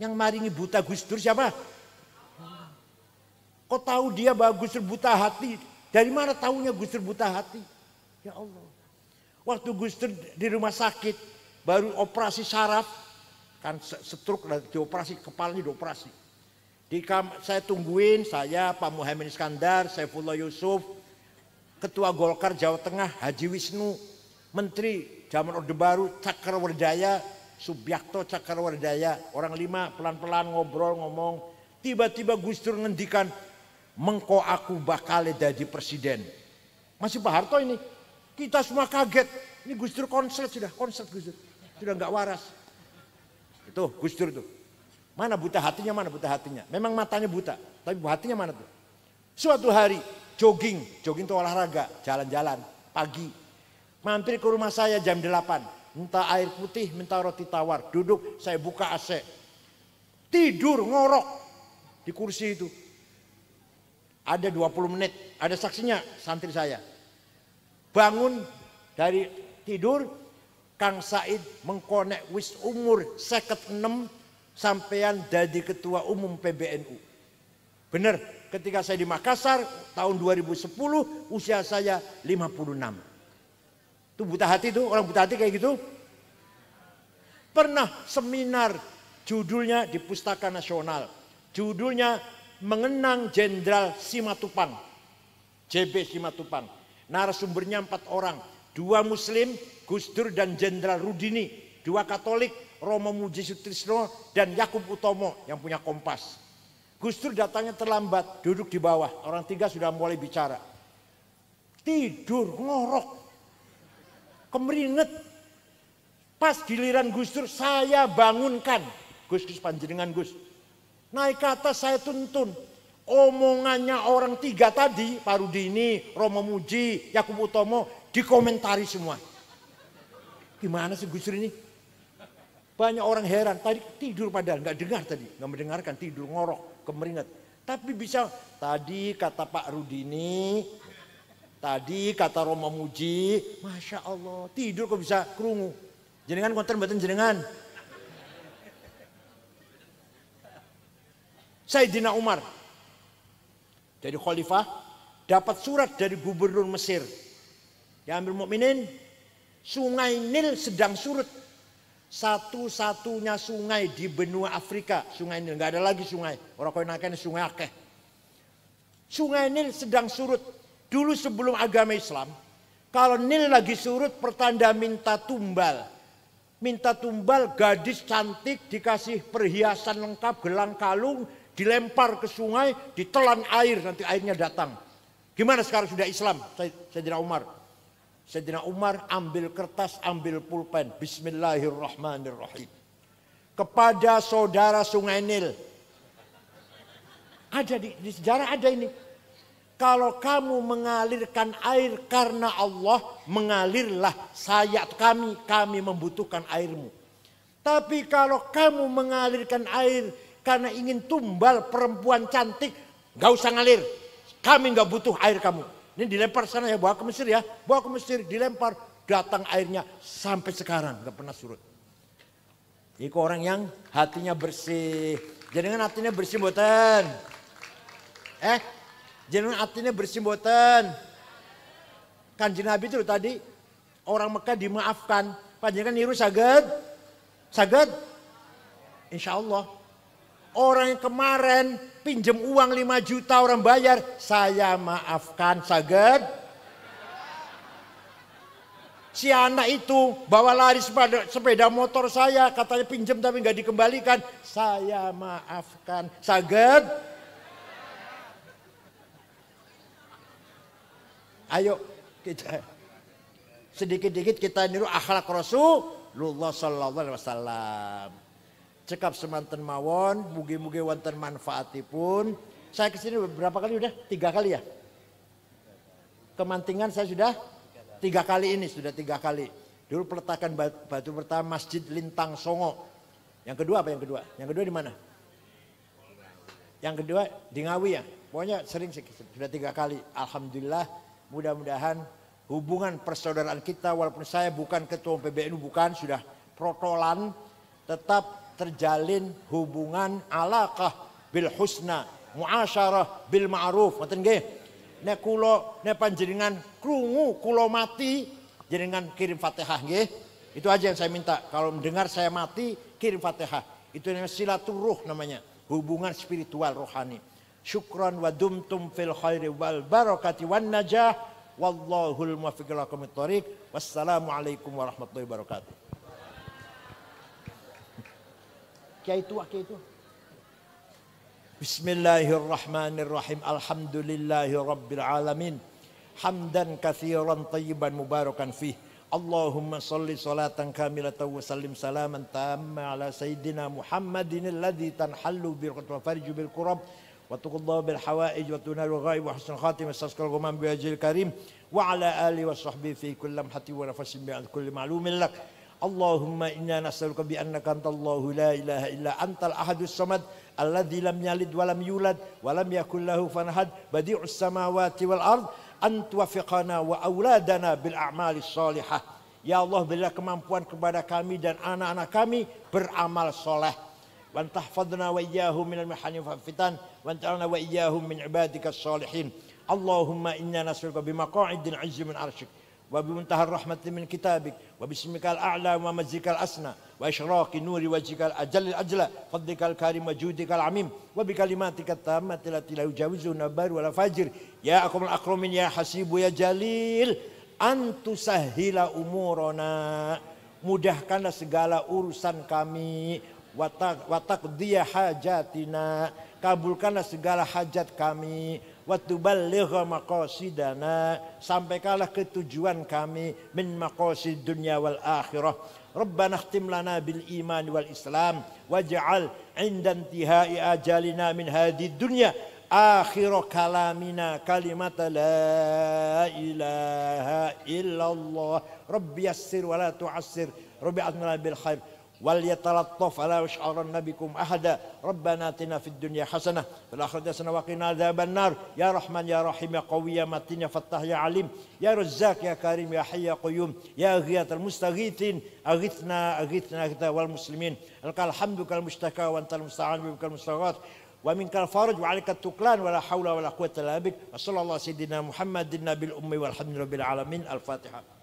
S1: Yang maringi buta gustur siapa? Kok tahu dia bahwa Gustur buta hati? Dari mana tahunya gus buta hati? Ya Allah. Waktu gus di rumah sakit baru operasi saraf kan stroke dan dioperasi kepalanya dioperasi. Di kam saya tungguin saya Pak Muhammad Iskandar, Saifullah Yusuf, Ketua Golkar Jawa Tengah Haji Wisnu, Menteri zaman Orde Baru Cakrawardaya, Subyakto Cakrawardaya, orang lima pelan-pelan ngobrol ngomong, tiba-tiba gus ngendikan mengko aku bakal jadi presiden. Masih Pak Harto ini. Kita semua kaget. Ini Gus Dur konsel sudah, konsel Gus Dur. Sudah nggak waras. Itu Gus Dur tuh. Mana buta hatinya, mana buta hatinya. Memang matanya buta, tapi hatinya mana tuh. Suatu hari jogging, jogging itu olahraga, jalan-jalan, pagi. Mampir ke rumah saya jam 8. Minta air putih, minta roti tawar. Duduk, saya buka AC. Tidur, ngorok. Di kursi itu. Ada 20 menit, ada saksinya santri saya. Bangun dari tidur, Kang Said mengkonek wis umur seket enam sampean jadi ketua umum PBNU. Benar, ketika saya di Makassar tahun 2010 usia saya 56. Itu buta hati itu, orang buta hati kayak gitu. Pernah seminar judulnya di Pustaka Nasional. Judulnya mengenang Jenderal Simatupang. JB Simatupang. Narasumbernya empat orang. Dua Muslim, Gus Dur dan Jenderal Rudini. Dua Katolik, Romo Muji Sutrisno dan Yakub Utomo yang punya kompas. Gus Dur datangnya terlambat, duduk di bawah. Orang tiga sudah mulai bicara. Tidur, ngorok. Kemeringet. Pas giliran Gus Dur, saya bangunkan. Gus Gus panjenengan Gus. Naik ke atas saya tuntun. Omongannya orang tiga tadi, Pak Rudini, Romo Muji, Yakub Utomo, dikomentari semua. Gimana sih Gus ini? Banyak orang heran, tadi tidur padahal, nggak dengar tadi. Nggak mendengarkan, tidur ngorok, kemeringat. Tapi bisa, tadi kata Pak Rudini, Tadi kata Romo Muji, Masya Allah, tidur kok bisa kerungu. Jenengan konten buatan jenengan. Sayyidina Umar jadi khalifah dapat surat dari gubernur Mesir. yang ambil mukminin, sungai Nil sedang surut. Satu-satunya sungai di benua Afrika, sungai Nil nggak ada lagi sungai. Orang kau naiknya sungai akeh. Sungai Nil sedang surut. Dulu sebelum agama Islam, kalau Nil lagi surut pertanda minta tumbal. Minta tumbal gadis cantik dikasih perhiasan lengkap, gelang kalung, dilempar ke sungai, ditelan air, nanti airnya datang. Gimana sekarang sudah Islam? Sayyidina Umar. Sayyidina Umar ambil kertas, ambil pulpen. Bismillahirrahmanirrahim. Kepada saudara Sungai Nil. Ada di, di sejarah ada ini. Kalau kamu mengalirkan air karena Allah, mengalirlah sayat kami, kami membutuhkan airmu. Tapi kalau kamu mengalirkan air karena ingin tumbal perempuan cantik, gak usah ngalir. Kami gak butuh air kamu. Ini dilempar sana ya, bawa ke Mesir ya. Bawa ke Mesir, dilempar. Datang airnya sampai sekarang, gak pernah surut. Itu orang yang hatinya bersih. Jangan hatinya bersih buatan. Eh, jangan hatinya bersih buatan. Kanjeng Nabi itu tadi orang Mekah dimaafkan. Panjenengan niru saged? Saged? Insya Allah. Orang yang kemarin pinjam uang 5 juta orang bayar, saya maafkan saged. Si anak itu bawa lari sepeda, sepeda motor saya, katanya pinjam tapi nggak dikembalikan. Saya maafkan saged. Ayo kita sedikit-sedikit kita niru akhlak Rasulullah Sallallahu Alaihi Wasallam cekap semanten mawon, mugi-mugi wonten manfaatipun. Saya kesini beberapa kali udah tiga kali ya. Kemantingan saya sudah tiga kali ini sudah tiga kali. Dulu peletakan batu, batu pertama Masjid Lintang Songo. Yang kedua apa yang kedua? Yang kedua di mana? Yang kedua di Ngawi ya. Pokoknya sering sih sudah tiga kali. Alhamdulillah mudah-mudahan hubungan persaudaraan kita walaupun saya bukan ketua PBNU bukan sudah protolan tetap terjalin hubungan alaqah bil husna muasyarah bil ma'ruf ngoten nggih nek kula nek panjenengan krungu kula mati jenengan kirim Fatihah nggih itu aja yang saya minta kalau mendengar saya mati kirim Fatihah itu namanya silaturuh namanya hubungan spiritual rohani syukran wa dumtum fil khairi wal barakati wan najah wallahul muwaffiq lakum wassalamu alaikum warahmatullahi wabarakatuh كيتو كيتو بسم الله الرحمن الرحيم الحمد لله رب العالمين حمدا كثيرا طيبا مباركا فيه اللهم صل صلاة كاملة وسلم سلاما تاما على سيدنا محمد الذي تنحل بالقرب وفرج بالقرب وتقضى بالحوائج وتنال الغائب وحسن الخاتم استذكر الغمام بوجه الكريم وعلى آله وصحبه في كل لمحة ونفس بعد كل معلوم لك Allahumma inna nas'aluka bi annaka antallahu la ilaha illa antal ahadus samad alladzi lam yalid wa lam yulad wa lam yakul lahu fanhad badi'us samawati wal ard an tuwaffiqana wa auladana bil a'mali salihah ya Allah berilah kemampuan kepada kami dan anak-anak kami beramal soleh wa tahfadna wa iyyahum minal mihani wa fitan wa antalna wa iyyahum min ibadikas salihin Allahumma inna nas'aluka bi maq'idil 'izzi min arsyik وبمنتهى الرحمة من كتابك وباسمك الأعلى ومجدك الأسنى وإشراق نور وجهك الأجل الأجلى فضلك الكريم وجودك العميم وبكلماتك التامة التي لا يجاوزها بار ولا فاجر يا أكرم الأكرمين يا حسيب يا جليل أن تسهل أمورنا mudahkanlah segala urusan kami watak watak dia hajatina kabulkanlah segala hajat kami watuballigha maqasidana sampaikanlah ketujuan kami min maqasid dunya wal akhirah ربنا اختم لنا بالإيمان والإسلام واجعل عند انتهاء أجالنا من هذه الدنيا آخر كلامنا كلمة لا إله إلا الله رب يسر ولا تعسر رب أعطنا بالخير وليتلطف ولا يشعرن بكم احدا ربنا اتنا في الدنيا حسنه في الاخره حسنه وقنا عذاب النار يا رحمن يا رحيم يا قوي يا متين يا فتاح يا عليم يا رزاق يا كريم يا حي يا قيوم يا غياث المستغيثين اغثنا اغثنا اغثنا والمسلمين لك الحمد المشتكى وانت المستعان بك المستغاث ومنك الفرج وعليك التكلان ولا حول ولا قوه الا بك وصلى الله سيدنا محمد النبي الامي والحمد لله رب العالمين الفاتحه